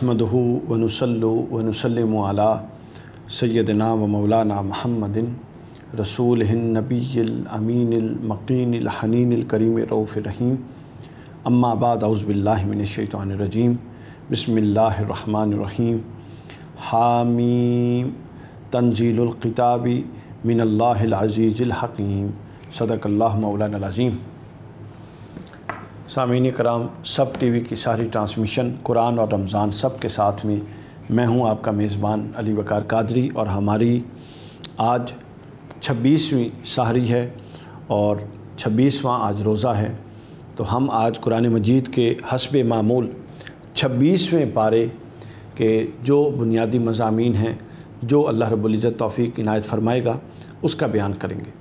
नहमद वनसल्लु वनसलम आला सैदना व मौलाना महमदिन रसूल हिन नबीलअमीनमकीनहनीन करीम रऊफ़ रहीम अम्माबाद अउज़बिल्लाशैतरजीम बसमीम हामीम तंजीलकिताबी मिनल्लाज़ीज़िलहकीम सदक मौलाना अज़ीम सामीन कराम सब टीवी की सारी ट्रांसमिशन कुरान और रमज़ान सब के साथ में मैं हूं आपका मेज़बान अली वकार कादरी और हमारी आज छब्बीसवीं साहरी है और छब्बीसवा आज रोज़ा है तो हम आज कुरान मजीद के हसब मामूल छब्बीसवें पारे के जो बुनियादी मजामी हैं जो अल्लाह रबुल्ज़त तौफीक इनायत फरमाएगा उसका बयान करेंगे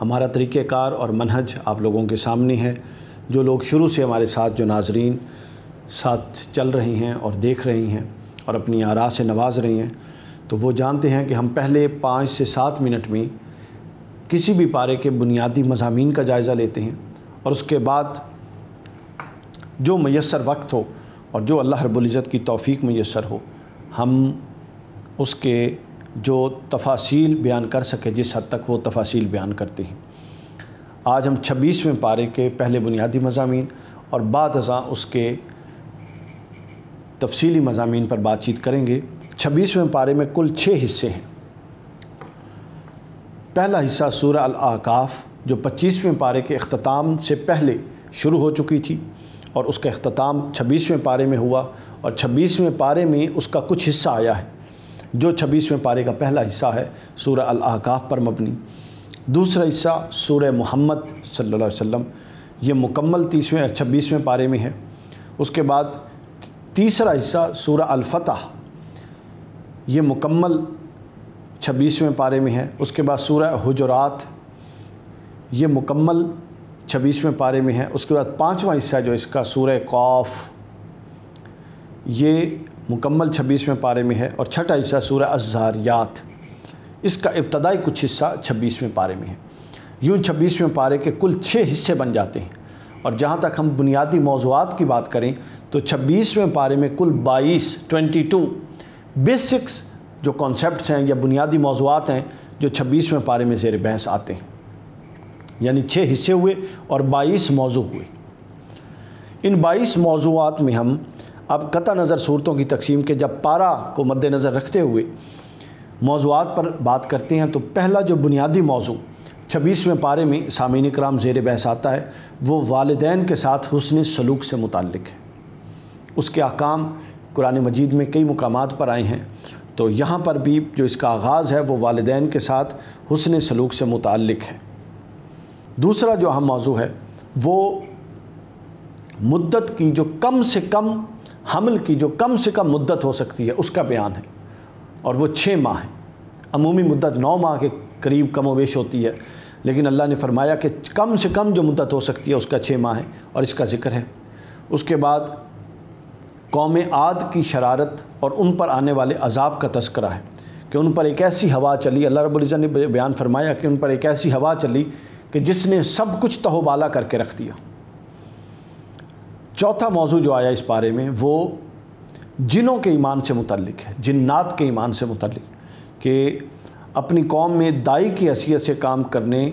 हमारा तरीक़ार और मनहज आप लोगों के सामने है जो लोग शुरू से हमारे साथ जो नाजरीन साथ चल रही हैं और देख रही हैं और अपनी आरा से नवाज रही हैं तो वो जानते हैं कि हम पहले पाँच से सात मिनट में किसी भी पारे के बुनियादी मजामी का जायज़ा लेते हैं और उसके बाद जो मैसर वक्त हो और जो अल्लाह रबुल्ज़त की तोफ़ी मैसर हो हम उसके जो तफासिल बयान कर सके जिस हद तक वो तफासिल बयान करते हैं आज हम छब्बीसवें पारे के पहले बुनियादी मजामी और बाद उसके तफसीली मजामी पर बातचीत करेंगे छब्बीसवें पारे में कुल छः हिस्से हैं पहला हिस्सा सूर अलकाफ जो पच्चीसवें पारे के अख्ताम से पहले शुरू हो चुकी थी और उसका अख्ताम छब्बीसवें पारे में हुआ और छब्बीसवें पारे में उसका कुछ हिस्सा आया है जो छब्बीसवें पारे का पहला हिस्सा है सूर अलकाफ पर मबनी दूसरा हिस्सा सूर मोहम्मद सल्ला वम ये मुकम्मल तीसवें छब्बीसवें पारे में है उसके बाद तीसरा हिस्सा सूर्य अलफ़ ये मुकम्मल छब्बीसवें पारे में है उसके बाद सूर्य हजरात ये मुकम्मल छब्बीसवें पारे में है उसके बाद पाँचवा हिस्सा जो इसका सूर कौफ़ ये मुकम्मल छब्बीसवें पारे में है और छठा हिस्सा सूर्य अजारियात इसका इब्तदाई कुछ हिस्सा छब्बीसवें पारे में है यूँ छब्बीसवें पारे के कुल छः हिस्से बन जाते हैं और जहाँ तक हम बुनियादी मौजूद की बात करें तो छब्बीसवें पारे में कुल बाईस ट्वेंटी टू बेसिक्स जो कॉन्सेप्ट हैं या बुनियादी मौजूद हैं जो छब्बीसवें पारे में जेर बहस आते हैं यानी छः हिस्से हुए और बाईस मौजू हुए इन बाईस मौजूद में हम अब कतः नज़र सूरतों की तकसीम के जब पारा को मद्दनज़र रखते हुए मौजूद पर बात करते हैं तो पहला जो बुनियादी मौजू छब्बीसवें पारे में सामीन कराम जेर बहस आता है वो वालदेन के साथ हसन सलूक से मुतक है उसके अहकाम कुरान मजीद में कई मकाम पर आए हैं तो यहाँ पर भी जो इसका आगाज़ है वो वालदेन के साथ हसन सलूक से मुतक है दूसरा जो अहम मौजू है वो मुद्दत की जो कम से कम हमल की जो कम से कम मुद्दत हो सकती है उसका बयान है और वो छः माह है अमूमी मुद्दत नौ माह के करीब कम वेश होती है लेकिन अल्लाह ने फरमाया कि कम से कम जो मुद्दत हो सकती है उसका छः माह है और इसका ज़िक्र है उसके बाद कौम आद की शरारत और उन पर आने वाले अजाब का तस्करा है कि उन पर एक ऐसी हवा चली अल्लाह रबुल्ज़ा ने बयान फरमाया कि उन पर एक ऐसी हवा चली कि जिसने सब कुछ तहोबाला करके रख दिया चौथा मौजू जो आया इस बारे में वो जिनों के ईमान से मुतलिक है जिन्नात के ईमान से मुतलिक कि अपनी कौम में दाई की हैसियत से काम करने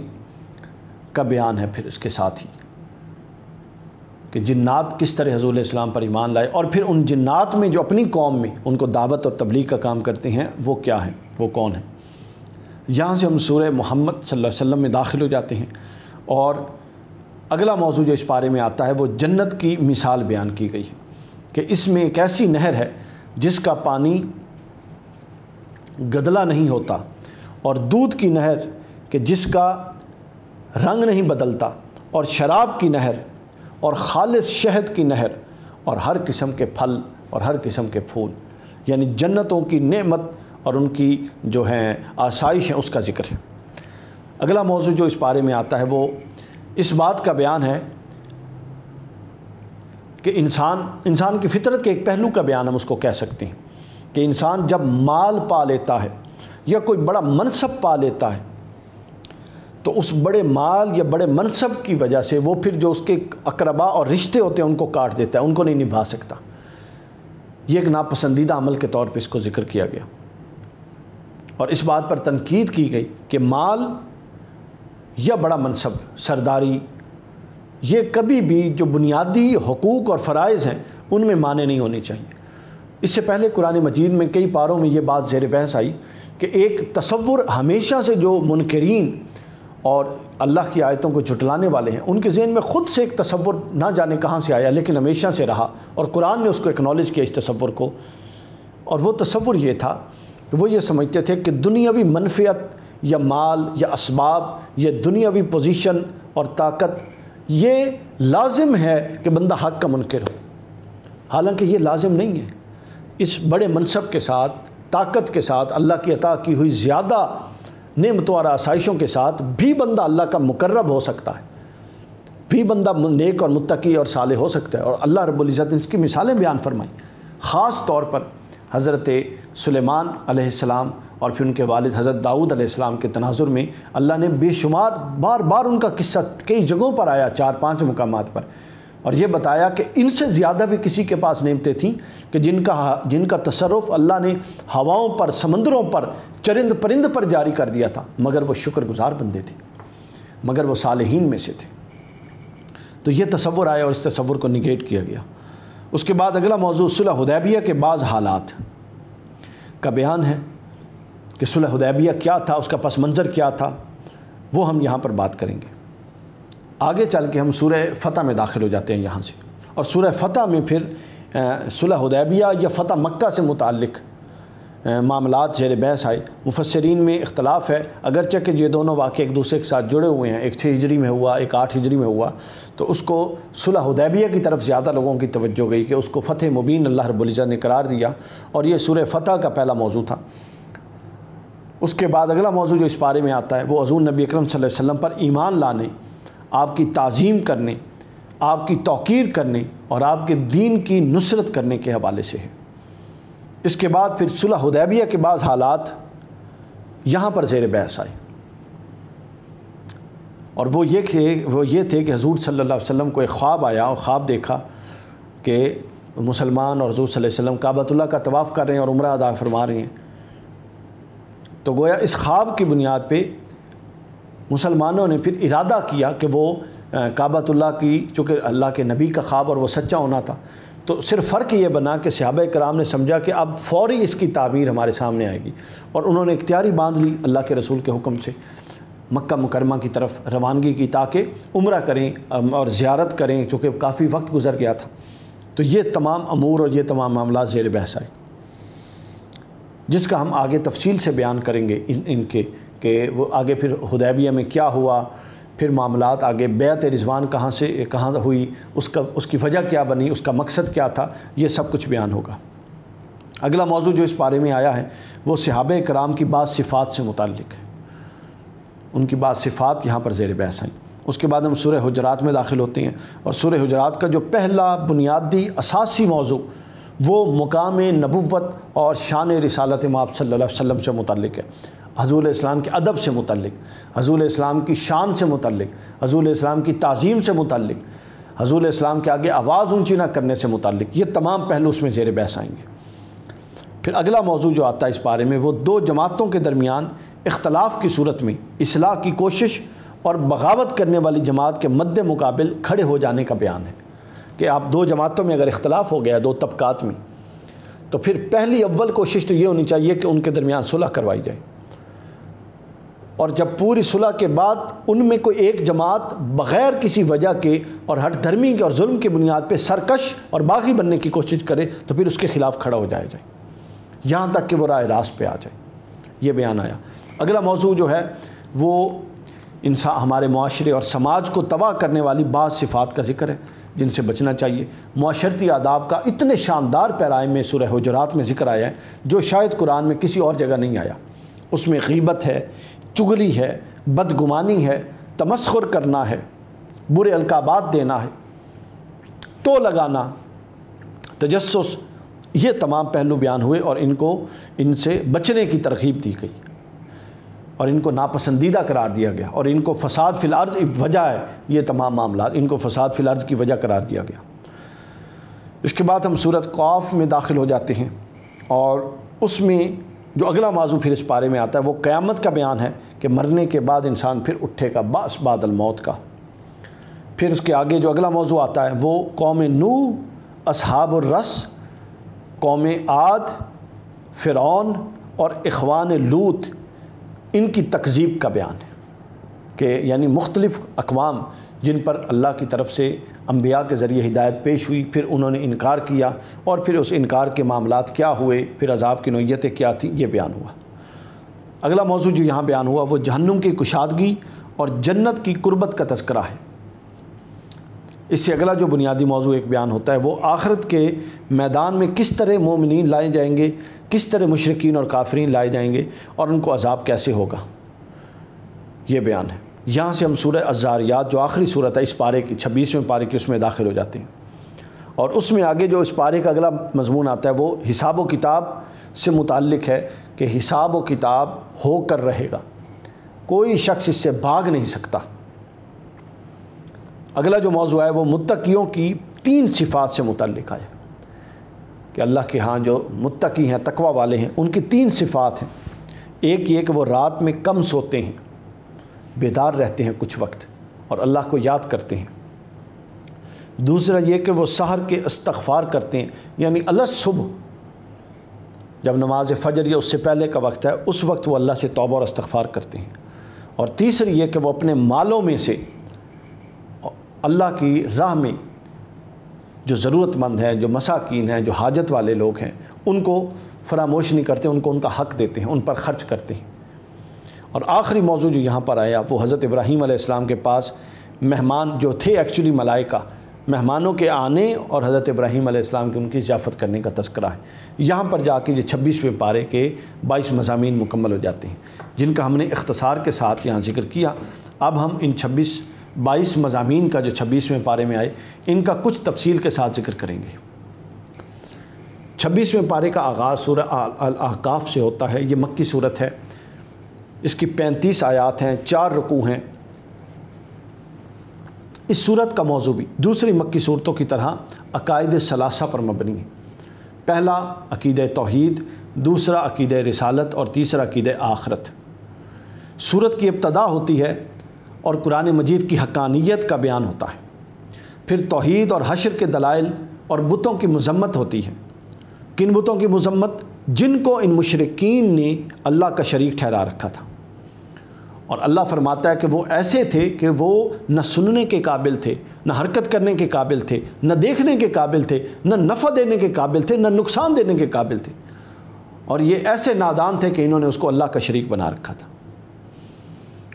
का बयान है फिर इसके साथ ही कि जिन्नात किस तरह हजूल इस्लाम पर ईमान लाए और फिर उन जिन्नात में जो अपनी कौम में उनको दावत और तबलीग का काम करते हैं वो क्या हैं वो कौन है यहाँ से हम सूर मोहम्मद सल्लल्लाहु में दाखिल हो जाते हैं और अगला मौजू जो इस बारे में आता है वो जन्नत की मिसाल बयान की गई है कि इसमें एक ऐसी नहर है जिसका पानी गदला नहीं होता और दूध की नहर कि जिसका रंग नहीं बदलता और शराब की नहर और खालिस शहद की नहर और हर किस्म के फल और हर किस्म के फूल यानी जन्नतों की नेमत और उनकी जो हैं आसाइश हैं उसका जिक्र है अगला मौजू जो इस बारे में आता है वो इस बात का बयान है कि इंसान इंसान की फितरत के एक पहलू का बयान हम उसको कह सकते हैं कि इंसान जब माल पा लेता है या कोई बड़ा मनसब पा लेता है तो उस बड़े माल या बड़े मनसब की वजह से वो फिर जो उसके अकरबा और रिश्ते होते हैं उनको काट देता है उनको नहीं निभा सकता ये एक नापसंदीदा अमल के तौर पर इसको ज़िक्र किया गया और इस बात पर तनकीद की गई कि माल या बड़ा मनसब सरदारी ये कभी भी जो बुनियादी हकूक़ और फ़रज़ हैं उनमें माने नहीं होने चाहिए इससे पहले कुरान मजीद में कई पारों में ये बात जेर बहस आई कि एक तस्वुर हमेशा से जो मुनकरीन और अल्लाह की आयतों को जुटलाने वाले हैं उनके जहन में ख़ुद से एक तस्वुर ना जाने कहाँ से आया लेकिन हमेशा से रहा और कुरान ने उसको एक्नॉलेज किया इस तस्वुर को और वह तस्वुर ये था कि वो ये समझते थे कि दुनियावी मनफियत या माल या इसबाब या दुनियावी पोजिशन और ताकत ये लाजिम है कि बंदा हक का मुनकर हो हालांकि ये लाजिम नहीं है इस बड़े मनसब के साथ ताकत के साथ अल्लाह की अता की हुई ज़्यादा नमत और आसाइशों के साथ भी बंदा अल्लाह का मुकर्रब हो सकता है भी बंदा नेक और मुतकी और साले हो सकता है और अल्लाह रब्ज़त ने इसकी मिसालें बयान फरमाई ख़ास तौर पर हज़रत सलेमान सलाम और फिर उनके वालिद हज़रत दाऊद अलैहिस्सलाम के तनाजुर में अल्लाह ने बेशुमार बार बार उनका किस्सा कई जगहों पर आया चार पाँच मकाम पर और ये बताया कि इनसे ज़्यादा भी किसी के पास नियमतें थीं कि जिनका जिनका तसरफ़ अल्लाह ने हवाओं पर समंदरों पर चरिंद परिंद पर जारी कर दिया था मगर वह शुक्रगुजार बंदे थे मगर वह सालहीन में से थे तो यह तस्वुर आया और इस तस्वुर को निगेट किया गया उसके बाद अगला मौजूद सुलह हुदैबिया के बाज़ हालात का बयान है कि सुलह हदैबिया क्या था उसका पस मंज़र क्या था वो हम यहाँ पर बात करेंगे आगे चल के हम सूर फ़तह में दाखिल हो जाते हैं यहाँ से और सूर फ़तह में फिर सुलह हदैबिया या फ़तह मक्का से मुतक मामला जेर बहस आए मुफसरीन में इख्तलाफ है अगरचे कि ये दोनों वाक्य एक दूसरे के साथ जुड़े हुए हैं एक छः हिजरी में हुआ एक आठ हिजरी में हुआ तो उसको सुलह हदैबिया की तरफ ज़्यादा लोगों की तवज्जो गई कि उसको फ़तह मुबीन अल्लाह रबुल्ज़ा ने करार दिया और ये सूर फ़तह का पहला मौजू था उसके बाद अगला मौजू जो इस बारे में आता है वो हजूर नबी अकरम वसल्लम पर ईमान लाने आपकी तज़ीम करने आपकी तोकीर करने और आपके दीन की नुसरत करने के हवाले से है इसके बाद फिर सुलह उदैबिया के बाद हालात यहाँ पर जेर बहस आए और वो ये थे वो ये थे कि हजूर सल्ला वसम को एक ख्वाब आया और ख्वाब देखा कि मुसलमान और हजूर सल्लम काबतुल्ला का तवाफ़ कर रहे हैं और उम्र अदा फरमा रहे हैं तो गोया इस ख्वाब की बुनियाद पर मुसलमानों ने फिर इरादा किया कि वो काबातुल्ला की चूँकि अल्लाह के नबी का ख्वाब और वह सच्चा होना था तो सिर्फ फ़र्क ये बना कि सहाब कराम ने समझा कि अब फौरी इसकी ताबीर हमारे सामने आएगी और उन्होंने इख्तियारी बांध ली अल्लाह के रसूल के हुक्म से मक्का मुकरमा की तरफ रवानगी की ताकि उम्र करें और ज़्यारत करें चूँकि काफ़ी वक्त गुजर गया था तो ये तमाम अमूर और ये तमाम मामला जेर बहस आए जिसका हम आगे तफसील से बयान करेंगे इन इनके कि वो आगे फिर हदैबिया में क्या हुआ फिर मामला आगे बैत रिजवान कहाँ से कहाँ हुई उसका उसकी वजह क्या बनी उसका मकसद क्या था ये सब कुछ बयान होगा अगला मौजू जो इस बारे में आया है वो सिहाब कराम की बात सिफ़ात से मुतक है उनकी बात सिफ़ात यहाँ पर जेर बहस आई उसके बाद हम सुर हजरात में दाखिल होते हैं और सुर हजरात का जो पहला बुनियादी असासी मौजू वो मुकाम नबूत और शान रसालत माप सल्ला वसम से मुतलक है हजूल इस्लाम के अदब से मुतलक हजूल इस्लाम की शान से मुतलक हजूल इस्लाम की तज़ीम से मुतक़ हजूल इस्लाम के आगे आवाज़ ऊँची ना करने से मुतलक ये तमाम पहलू उसमें जेर बहस आएंगे फिर अगला मौजू जो आता है इस बारे में वो दो जमातों के दरमियान इख्तलाफ की सूरत में असलाह की कोशिश और बगावत करने वाली जमात के मद्द मुकाबल खड़े हो जाने का बयान है कि आप दो जमातों में अगर इख्तलाफ हो गया दो तबकात में तो फिर पहली अव्वल कोशिश तो ये होनी चाहिए कि उनके दरमियान सुलह करवाई जाए और जब पूरी सुलह के बाद उनमें कोई एक जमात बग़ैर किसी वजह के और हट धर्मी के और जुल्म की बुनियाद पर सरकश और बागी बनने की कोशिश करे तो फिर उसके ख़िलाफ़ खड़ा हो जाया जाए यहाँ तक कि वह राय रास्त पर आ जाए ये बयान आया अगला मौजू जो है वो इंसान हमारे माशरे और समाज को तबाह करने वाली बाद सिफात का जिक्र है जिनसे बचना चाहिए माशरती आदाब का इतने शानदार पैराए में सुरह हजरात में ज़िक्र आया है जो शायद कुरान में किसी और जगह नहीं आया उसमें गीबत है चुगली है बदगुमानी है तमस्खुर करना है बुरे अलकाबात देना है तो लगाना तजस ये तमाम पहलू बयान हुए और इनको इनसे बचने की तरकीब दी गई और इनको नापसंदीदा करार दिया गया और इनको फसाद फिल अर्ज वजह है ये तमाम मामला इनको फसाद फिल अर्ज की वजह करार दिया गया इसके बाद हम सूरत कौफ में दाखिल हो जाते हैं और उसमें जो अगला मौजू फिर इस बारे में आता है वो क़्यामत का बयान है कि मरने के बाद इंसान फिर उठेगा बास बादल मौत का फिर उसके आगे जो अगला मौजू आता है वो कौम नू अब रस कौम आद फ़िरौन और इखवान लूत इनकी तकजीब का बयान है कि यानी मुख्तलिफ़ अकवाम जिन पर अल्लाह की तरफ से अम्बिया के ज़रिए हिदायत पेश हुई फिर उन्होंने इनकार किया और फिर उस इनकार के मामला क्या हुए फिर अजाब की नोयतें क्या थी ये बयान हुआ अगला मौजू जो यहाँ बयान हुआ वो जहन्नुम की कुशादगी और जन्नत की कुर्बत का तस्करा है इससे अगला जो बुनियादी मौजू एक बयान होता है वो आखरत के मैदान में किस तरह मोमिन लाए जाएंगे किस तरह मशरकिन और काफरीन लाए जाएंगे और उनको अजाब कैसे होगा ये बयान है यहाँ से हम सूर्य अजारियात जो आखिरी सूरत है इस पारे की छब्बीसवें पारे की उसमें दाखिल हो जाते हैं और उसमें आगे जो इस पारे का अगला मजमून आता है वो हिसाब व किताब से मुतल है कि हिसाब व किताब होकर रहेगा कोई शख्स इससे भाग नहीं सकता अगला जो मौजू है वो मुतकीयों की तीन सिफात से मुतलक है कि अल्लाह के यहाँ जो मुतकी हैं तकवा वाले हैं उनकी तीन सिफात हैं एक ये कि वो रात में कम सोते हैं बेदार रहते हैं कुछ वक्त और अल्लाह को याद करते हैं दूसरा ये कि वो शहर के इस्तफार करते हैं यानी अल्लाह सुबह जब नमाज फजर या उससे पहले का वक्त है उस वक्त वो अल्लाह से तोबा और इस्तफार करते हैं और तीसरी ये कि वो अपने मालों में से अल्लाह की राह में जो ज़रूरतमंद हैं जो मसाकिन हैं जो हाजत वाले लोग हैं उनको फरामोश नहीं करते उनको उनका हक देते हैं उन पर ख़र्च करते हैं और आखिरी मौजू जो यहाँ पर आया वो हज़रत इब्राहीम आसमाम के पास मेहमान जो थे एक्चुअली मलाइका मेहमानों के आने और हज़रत इब्राहीम आसमाम की उनकी ज़ियाफ़त करने का तस्करा है यहाँ पर जाके ये छब्बीसवें पारे के बाईस मजामी मुकम्मल हो जाते हैं जिनका हमने इख्तसार के साथ यहाँ जिक्र किया अब हम इन छब्बीस बाईस मजामी का जो छब्बीसवें पारे में आए इनका कुछ तफसील के साथ जिक्र करेंगे छब्बीसवें पारे का आगाज़ सूर अहकाफ़ से होता है ये मक्की सूरत है इसकी पैंतीस आयात हैं चार रकू हैं इस सूरत का मौजू भी दूसरी मक्की सूरतों की तरह अकायद सलासा पर मबनी है पहला अकीद तोहद दूसरा अकीद रसालत और तीसरा अकीद आखरत सूरत की इब्तदा होती है और कुरान मजीद की हकानियत का बयान होता है फिर तोहद और हशर के दलाइल और बुतों की मजम्मत होती है किन बुतों की मजम्मत जिनको इन मशरकिन ने अल्लाह का शरीक ठहरा रखा था और अल्लाह फरमाता है कि वो ऐसे थे कि वो न सुनने के काबिल थे न हरकत करने के काबिल थे न देखने के काबिल थे न नफ़ा देने के काबिल थे न नुकसान देने के काबिल थे और ये ऐसे नादान थे कि इन्होंने उसको अल्लाह का शरीक बना रखा था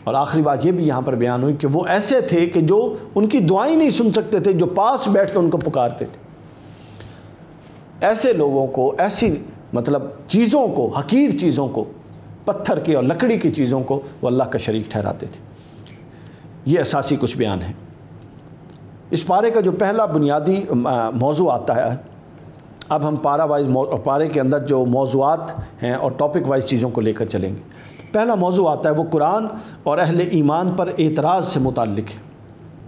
और आखिरी बात ये भी यहाँ पर बयान हुई कि वो ऐसे थे कि जो उनकी दुआई नहीं सुन सकते थे जो पास बैठ कर उनको पुकारते थे ऐसे लोगों को ऐसी मतलब चीज़ों को हकीर चीज़ों को पत्थर की और लकड़ी की चीज़ों को वो अल्लाह का शरीक ठहराते थे ये असासी कुछ बयान है इस पारे का जो पहला बुनियादी मौजू आता है अब हम पारा वाइज पारे के अंदर जो मौजूद हैं और टॉपिक वाइज चीज़ों को लेकर चलेंगे पहला मौजू आता है वो कुरान और अहल ईमान पर एतराज़ से मुतक है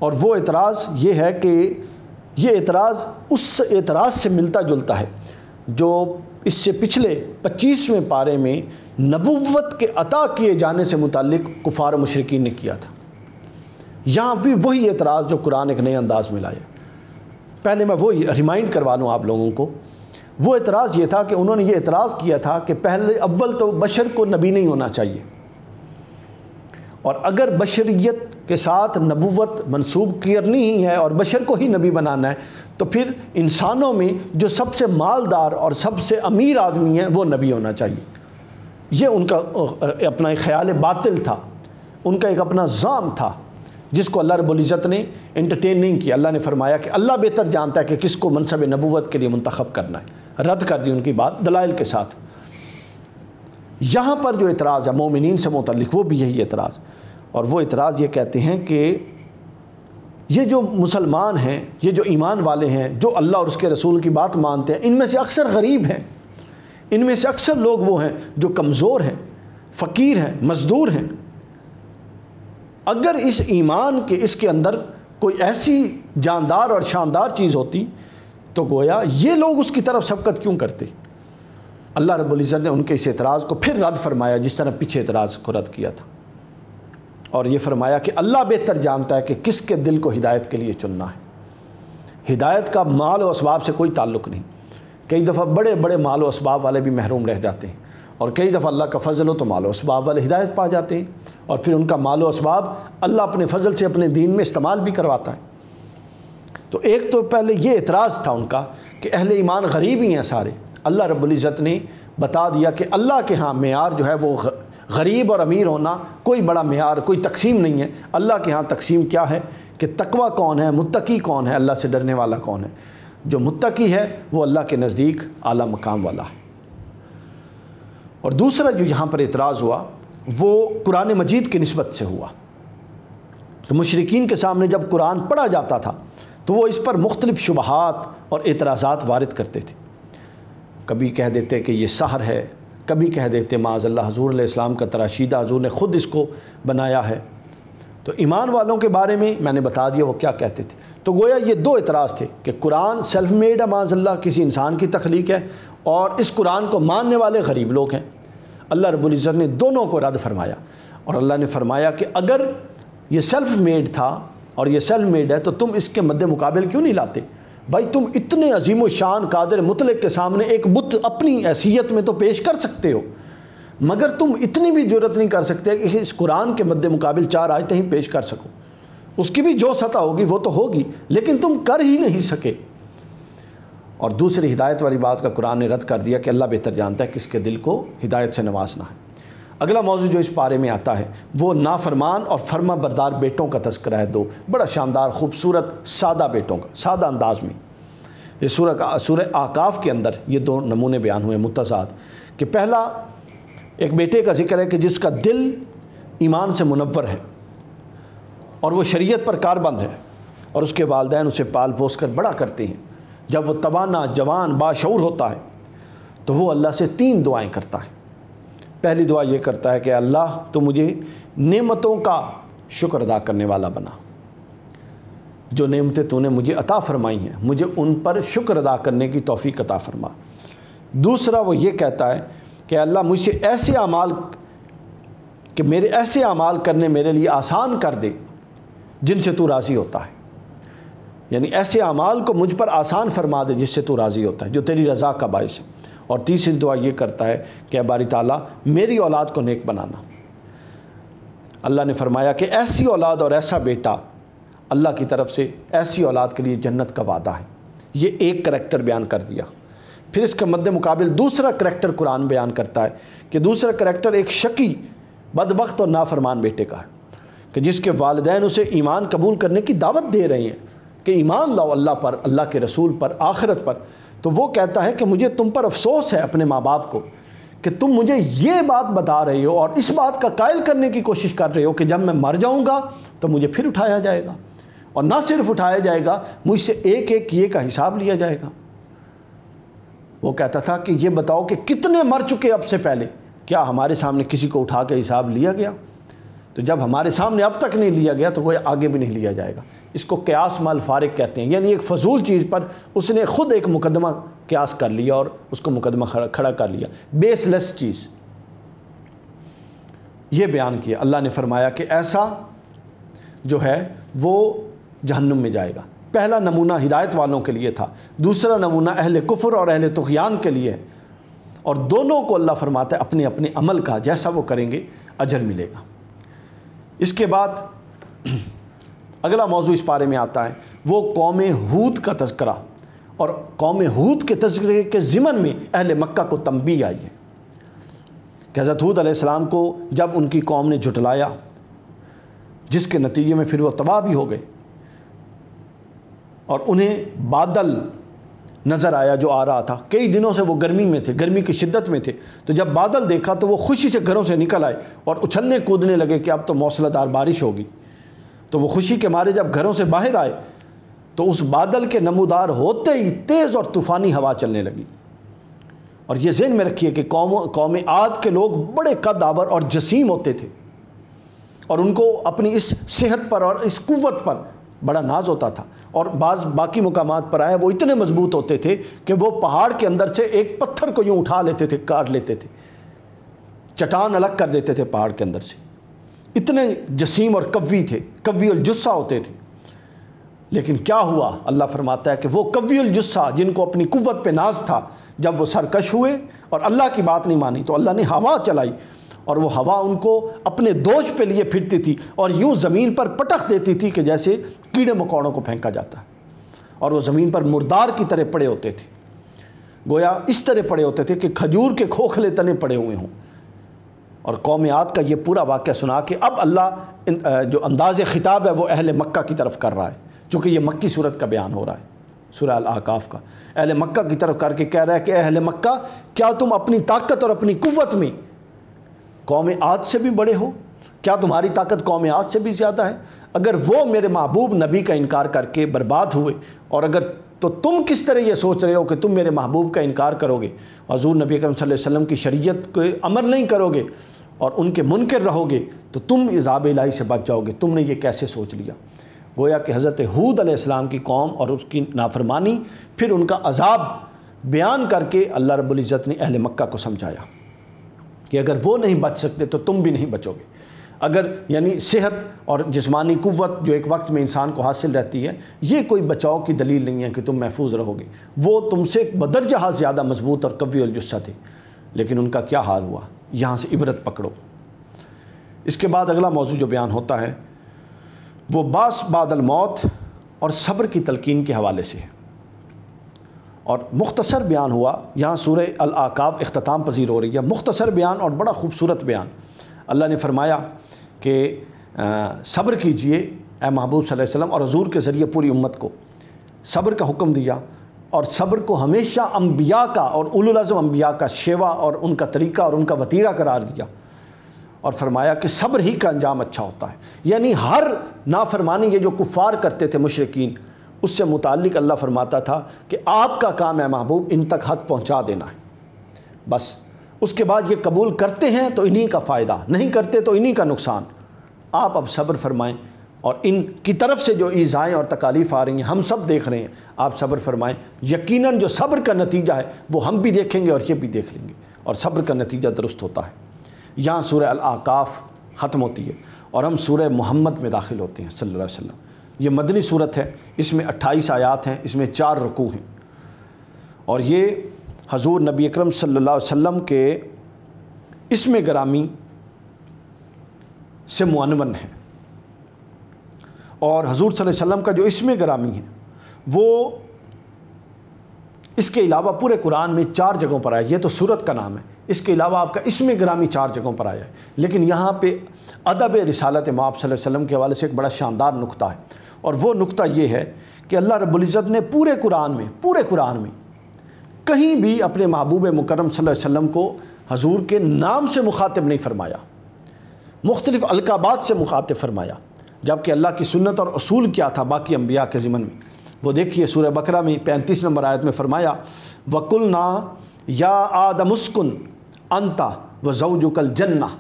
और वो एतराज़ ये है कि ये एतराज़ उस एतराज़ से मिलता जुलता है जो इससे पिछले पच्चीसवें पारे में नबूत के अता किए जाने से मुतक कुफार मशरकिन ने किया था यहाँ भी वही एतराज़ जो कुरान एक नए अंदाज़ में लाया पहले मैं वही रिमाइंड करवा लूँ आप लोगों को वो एतराज़ ये था कि उन्होंने ये एतराज़ किया था कि पहले अव्वल तो बशर को नबी नहीं होना चाहिए और अगर बशरीत के साथ नबूत मनसूब करनी ही है और बशर को ही नबी बनाना है तो फिर इंसानों में जो सबसे मालदार और सबसे अमीर आदमी है वो नबी होना चाहिए ये उनका अपना एक ख्याल बातिल था उनका एक अपना जाम था जिसको अल्लाह रबुल्ज़त ने इंटरटेन नहीं किया अल्लाह ने फरमाया कि अल्लाह बेहतर जानता है कि किसको मनसब नबूत के लिए मंतखब करना है रद्द कर दी उनकी बात दलाइल के साथ यहाँ पर जो एतराज़ है मोमिन से मुतल वो भी यही इतराज़ और वो एतराज़ ये कहते हैं कि ये जो मुसलमान हैं ये जो ईमान वाले हैं जो अल्लाह और उसके रसूल की बात मानते हैं इनमें से अक्सर गरीब हैं इनमें से अक्सर लोग वो हैं जो कमज़ोर हैं फ़कीर हैं मज़दूर हैं अगर इस ईमान के इसके अंदर कोई ऐसी जानदार और शानदार चीज़ होती तो गोया ये लोग उसकी तरफ शबकत क्यों करते अल्लाह रब्ज़त ने उनके इस एतराज़ को फिर रद्द फरमाया जिस तरह पीछे एतराज़ को रद्द किया था और ये फरमाया कि अल्लाह बेहतर जानता है कि किसके दिल को हिदायत के लिए चुनना है हिदायत का माल और इसबाब से कोई ताल्लुक़ नहीं कई दफ़ा बड़े बड़े माल और इसबाब वाले भी महरूम रह जाते हैं और कई दफ़ा अल्लाह का फ़जल हो तो मालो इसबाब वाले हिदायत पा जाते हैं और फिर उनका मालो इसबाब अल्लाह अपने फ़जल से अपने दीन में इस्तेमाल भी करवाता है तो एक तो पहले ये एतराज़ था उनका कि अहल ईमान गरीब ही हैं सारे अल्लाह रबुल्ज़त ने बता दिया कि अल्लाह के यहाँ मैार जो है वो गरीब और अमीर होना कोई बड़ा मैार कोई तकसीम नहीं है अल्लाह के यहाँ तकसीम क्या है कि तकवा कौन है मुतकी कौन है अल्लाह से डरने वाला कौन है जो मुतकी है वो अल्लाह के नज़दीक आला मकाम वाला है और दूसरा जो यहाँ पर एतराज़ हुआ वो कुरान मजीद की नस्बत से हुआ तो मशरकिन के सामने जब कुरान पढ़ा जाता था तो वो इस पर मुख्तलिफ़ शुबहत और एतराज़ा वारद करते थे कभी कह देते कि ये सहर है कभी कह देते माजल्ला हजूर इस्लाम का तराशीदा हजूर ने ख़ुद इसको बनाया है तो ईमान वालों के बारे में मैंने बता दिया वो क्या कहते थे तो गोया ये दो इतराज़ थे कि कुरान सेल्फ मेड है माजल्ला किसी इंसान की तख्लीक है और इस कुरान को मानने वाले गरीब लोग हैं अल्लाह रबुल्ज़त ने दोनों को रद्द फरमाया और अल्लाह ने फरमाया कि अगर ये सेल्फ़ मेड था और ये सेल्फ मेड है तो तुम इसके मद्दे मुकाबले क्यों नहीं लाते भाई तुम इतने अजीम शान कादर मुतलक के सामने एक बुत अपनी हैसीत में तो पेश कर सकते हो मगर तुम इतनी भी जरूरत नहीं कर सकते कि इस कुरान के मद्दे मुकाबल चार आयतें ही पेश कर सको उसकी भी जो सतह होगी वो तो होगी लेकिन तुम कर ही नहीं सके और दूसरी हिदायत वाली बात का कुरान ने रद्द कर दिया कि अल्लाह बेहतर जानता है किसके दिल को हिदायत से नवाजना है अगला मौजू जो इस पारे में आता है वो नाफरमान और फर्मा बरदार बेटों का तस्करा है दो बड़ा शानदार खूबसूरत सादा बेटों का सादा अंदाज में ये सूर सूर आकाफ के अंदर ये दो नमूने बयान हुए मुतजाद कि पहला एक बेटे का जिक्र है कि जिसका दिल ईमान से मुनवर है और वह शरीय पर कारबंद है और उसके वालदेन उसे पाल पोस कर बड़ा करते हैं जब वह तोाना जवान बाशूर होता है तो वो अल्लाह से तीन दुआएं करता है पहली दुआ ये करता है कि अल्लाह तो मुझे नेमतों का शुक्र अदा करने वाला बना जो नेमतें तूने मुझे अता फ़रमाई हैं मुझे उन पर शुक्र अदा करने की तोफ़ी अता फ़रमा दूसरा वो ये कहता है कि अल्लाह मुझसे ऐसे अमाल कि मेरे ऐसे अमाल करने मेरे लिए आसान कर दे जिनसे तू राज़ी होता है यानी ऐसे अमाल को मुझ पर आसान फरमा दे जिससे तू राज़ी होता है जो तेरी रज़ा का बायस है और तीसरी दुआ ये करता है कि बारी ताला मेरी औलाद को नेक बनाना अल्लाह ने फरमाया कि ऐसी औलाद और ऐसा बेटा अल्लाह की तरफ से ऐसी औलाद के लिए जन्नत का वादा है ये एक करैक्टर बयान कर दिया फिर इसके मद्द मुकाबल दूसरा करैक्टर कुरान बयान करता है कि दूसरा करैक्टर एक शकी बदबख्त और नाफरमान बेटे का है कि जिसके वालदेन उसे ईमान कबूल करने की दावत दे रहे हैं कि ईमान लाओ अल्लाह पर अल्लाह के रसूल पर आखरत पर तो वो कहता है कि मुझे तुम पर अफसोस है अपने माँ बाप को कि तुम मुझे ये बात बता रहे हो और इस बात का कायल करने की कोशिश कर रहे हो कि जब मैं मर जाऊँगा तो मुझे फिर उठाया जाएगा और ना सिर्फ उठाया जाएगा मुझसे एक एक ये का हिसाब लिया जाएगा वो कहता था कि ये बताओ कि कितने मर चुके अब से पहले क्या हमारे सामने किसी को उठा के हिसाब लिया गया तो जब हमारे सामने अब तक नहीं लिया गया तो कोई आगे भी नहीं लिया जाएगा इसको क्यास माल फारिक कहते हैं यानी एक फजूल चीज़ पर उसने ख़ुद एक मुकदमा क्यास कर लिया और उसको मुकदमा खड़ा खड़ा कर लिया बेसलेस चीज़ ये बयान किया अल्लाह ने फरमाया कि ऐसा जो है वो जहन्नुम में जाएगा पहला नमूना हिदायत वालों के लिए था दूसरा नमूना अहल कुफर और अहल तुगयान के लिए है और दोनों को अल्लाह फरमाता है अपने अपने अमल का जैसा वो करेंगे अजर मिलेगा इसके बाद अगला मौजू इस बारे में आता है वो कौम हूत का तस्करा और कौम हूत के तस्करे के ज़िमन में अहल मक्का को तंबी आई है कि हज़रत हूद आसमाम को जब उनकी कौम ने जुटलाया जिसके नतीजे में फिर वह तबाह भी हो गए और उन्हें बादल नज़र आया जो आ रहा था कई दिनों से वो गर्मी में थे गर्मी की शिद्दत में थे तो जब बादल देखा तो वो खुशी से घरों से निकल आए और उछलने कूदने लगे कि अब तो मौसलाधार बारिश होगी तो वो खुशी के मारे जब घरों से बाहर आए तो उस बादल के नमूदार होते ही तेज़ और तूफ़ानी हवा चलने लगी और ये जहन में रखिए कि कौम कौम आद के लोग बड़े कदावर और जसीम होते थे और उनको अपनी इस सेहत पर और इस कुत पर बड़ा नाज होता था और बाज बाकी मकाम पर आए वो इतने मजबूत होते थे कि वो पहाड़ के अंदर से एक पत्थर को यूँ उठा लेते थे काट लेते थे चटान अलग कर देते थे पहाड़ के अंदर से इतने जसीम और कवी थे कवी जुस्सा होते थे लेकिन क्या हुआ अल्लाह फरमाता है कि वो कवी जुस्सा जिनको अपनी कुत पे नाज था जब वो सरकश हुए और अल्लाह की बात नहीं मानी तो अल्लाह ने हवा चलाई और वो हवा उनको अपने दोष पे लिए फिरती थी और यूँ ज़मीन पर पटक देती थी कि जैसे कीड़े मकौड़ों को फेंका जाता है और वो ज़मीन पर मुर्दार की तरह पड़े होते थे गोया इस तरह पड़े होते थे कि खजूर के खोखले तले पड़े हुए हों और कौमियात का ये पूरा वाक़ सुना कि अब अल्लाह जो अंदाज़ ख़िताब है वह अहल मक्का की तरफ कर रहा है चूँकि ये मक्की सूरत का बयान हो रहा है सुरह आकाफ़ का अहल मक्का की तरफ करके कह रहा है कि अहल मक्का क्या तुम अपनी ताकत और अपनी कुत में कौम आद से भी बड़े हो क्या तुम्हारी ताकत कौम आद से भी ज़्यादा है अगर वो मेरे महबूब नबी का इनकार करके बर्बाद हुए और अगर तो तुम किस तरह ये सोच रहे हो कि तुम मेरे महबूब का इनकार करोगे हजूर नबी अकरम वसल्लम की शरीयत को अमर नहीं करोगे और उनके मुनकर रहोगे तो तुम इजाब इलाही से बच जाओगे तुमने ये कैसे सोच लिया गोया कि हज़रत हूद आसमाम की कौम और उसकी नाफरमानी फिर उनका अजाब बयान करके अल्लाह रब्ज़त ने अहल मक्का को समझाया कि अगर वो नहीं बच सकते तो तुम भी नहीं बचोगे अगर यानी सेहत और जिसमानी कुत जो एक वक्त में इंसान को हासिल रहती है ये कोई बचाव की दलील नहीं है कि तुम महफूज रहोगे वो तुमसे बदर जहाँ ज़्यादा मजबूत और कवी अलजुस्सा थे लेकिन उनका क्या हाल हुआ यहाँ से इबरत पकड़ो इसके बाद अगला मौजू जो बयान होता है वो बास बादल मौत और सब्र की तलकिन के हवाले से है और मुख्तसर बयान हुआ यहाँ सूर्य अल आकाब अख्ताम पजीर हो रही है मुख्तसर बयान और बड़ा खूबसूरत बयान अल्लाह ने फरमाया कि सब्र कीजिए ए महबूब सल्लम और हजूर के ज़रिए पूरी उम्मत को सब्र का हुक्म दिया और सब्र को हमेशा अम्बिया का और उलम अम्बिया का शेवा और उनका तरीका और उनका वतीरा करार दिया और फरमाया कि सब्र ही का अंजाम अच्छा होता है यानी हर नाफरमानी ये जो कुफ़ार करते थे मशरकिन उससे मुतक अल्लाह फरमाता था कि आपका काम है महबूब इन तक हक पहुँचा देना है बस उसके बाद ये कबूल करते हैं तो इन्हीं का फ़ायदा नहीं करते तो इन्हीं का नुकसान आप अब सब्र फरमाएँ और इनकी तरफ से जो ईज़ाएँ और तकालीफ आ रही हैं हम सब देख रहे हैं आप सब्र फरमाएँ यकीनन जो सब्र का नतीजा है वो हम भी देखेंगे और ये भी देख लेंगे और सब्र का नतीजा दुरुस्त होता है यहाँ सूर्य अलकाफ़ ख़त्म होती है और हम सूर्य मोहम्मद में दाखिल होते हैं सल अलैहि ये मदनी सूरत है इसमें अट्ठाईस आयात हैं इसमें चार रकू हैं और ये हजूर नबी अक्रम सल्ला अलैहि के इसमें ग्रामी से मुआनवन है और हजूर सल्लम का जो इसम ग्रामी है वो इसके अलावा पूरे कुरान में चार जगहों पर आया ये तो सूरत का नाम है इसके अलावा आपका इसम ग्रामी चार जगहों पर आया है लेकिन यहाँ पे अदब रिसालत माप वसल्लम के हवाले से एक बड़ा शानदार नुकता है और वो नुकता ये है कि अल्लाह रबुल्ज़त ने पूरे कुरान में पूरे कुरान में कहीं भी अपने महबूब मुकरम वसल्लम को हजूर के नाम से मुखातब नहीं फरमाया मुख्तलिफ़ अलकाबात से मुखातब फरमाया जबकि अल्लाह की सुन्नत और असूल क्या था बाकी अम्बिया के ज़िमन में वो देखिए सूर्य बकरा में पैंतीस नंबर आयत में फ़रमाया वकुल ना या आदमुस्कुन अंता व जऊजुकल जन्ना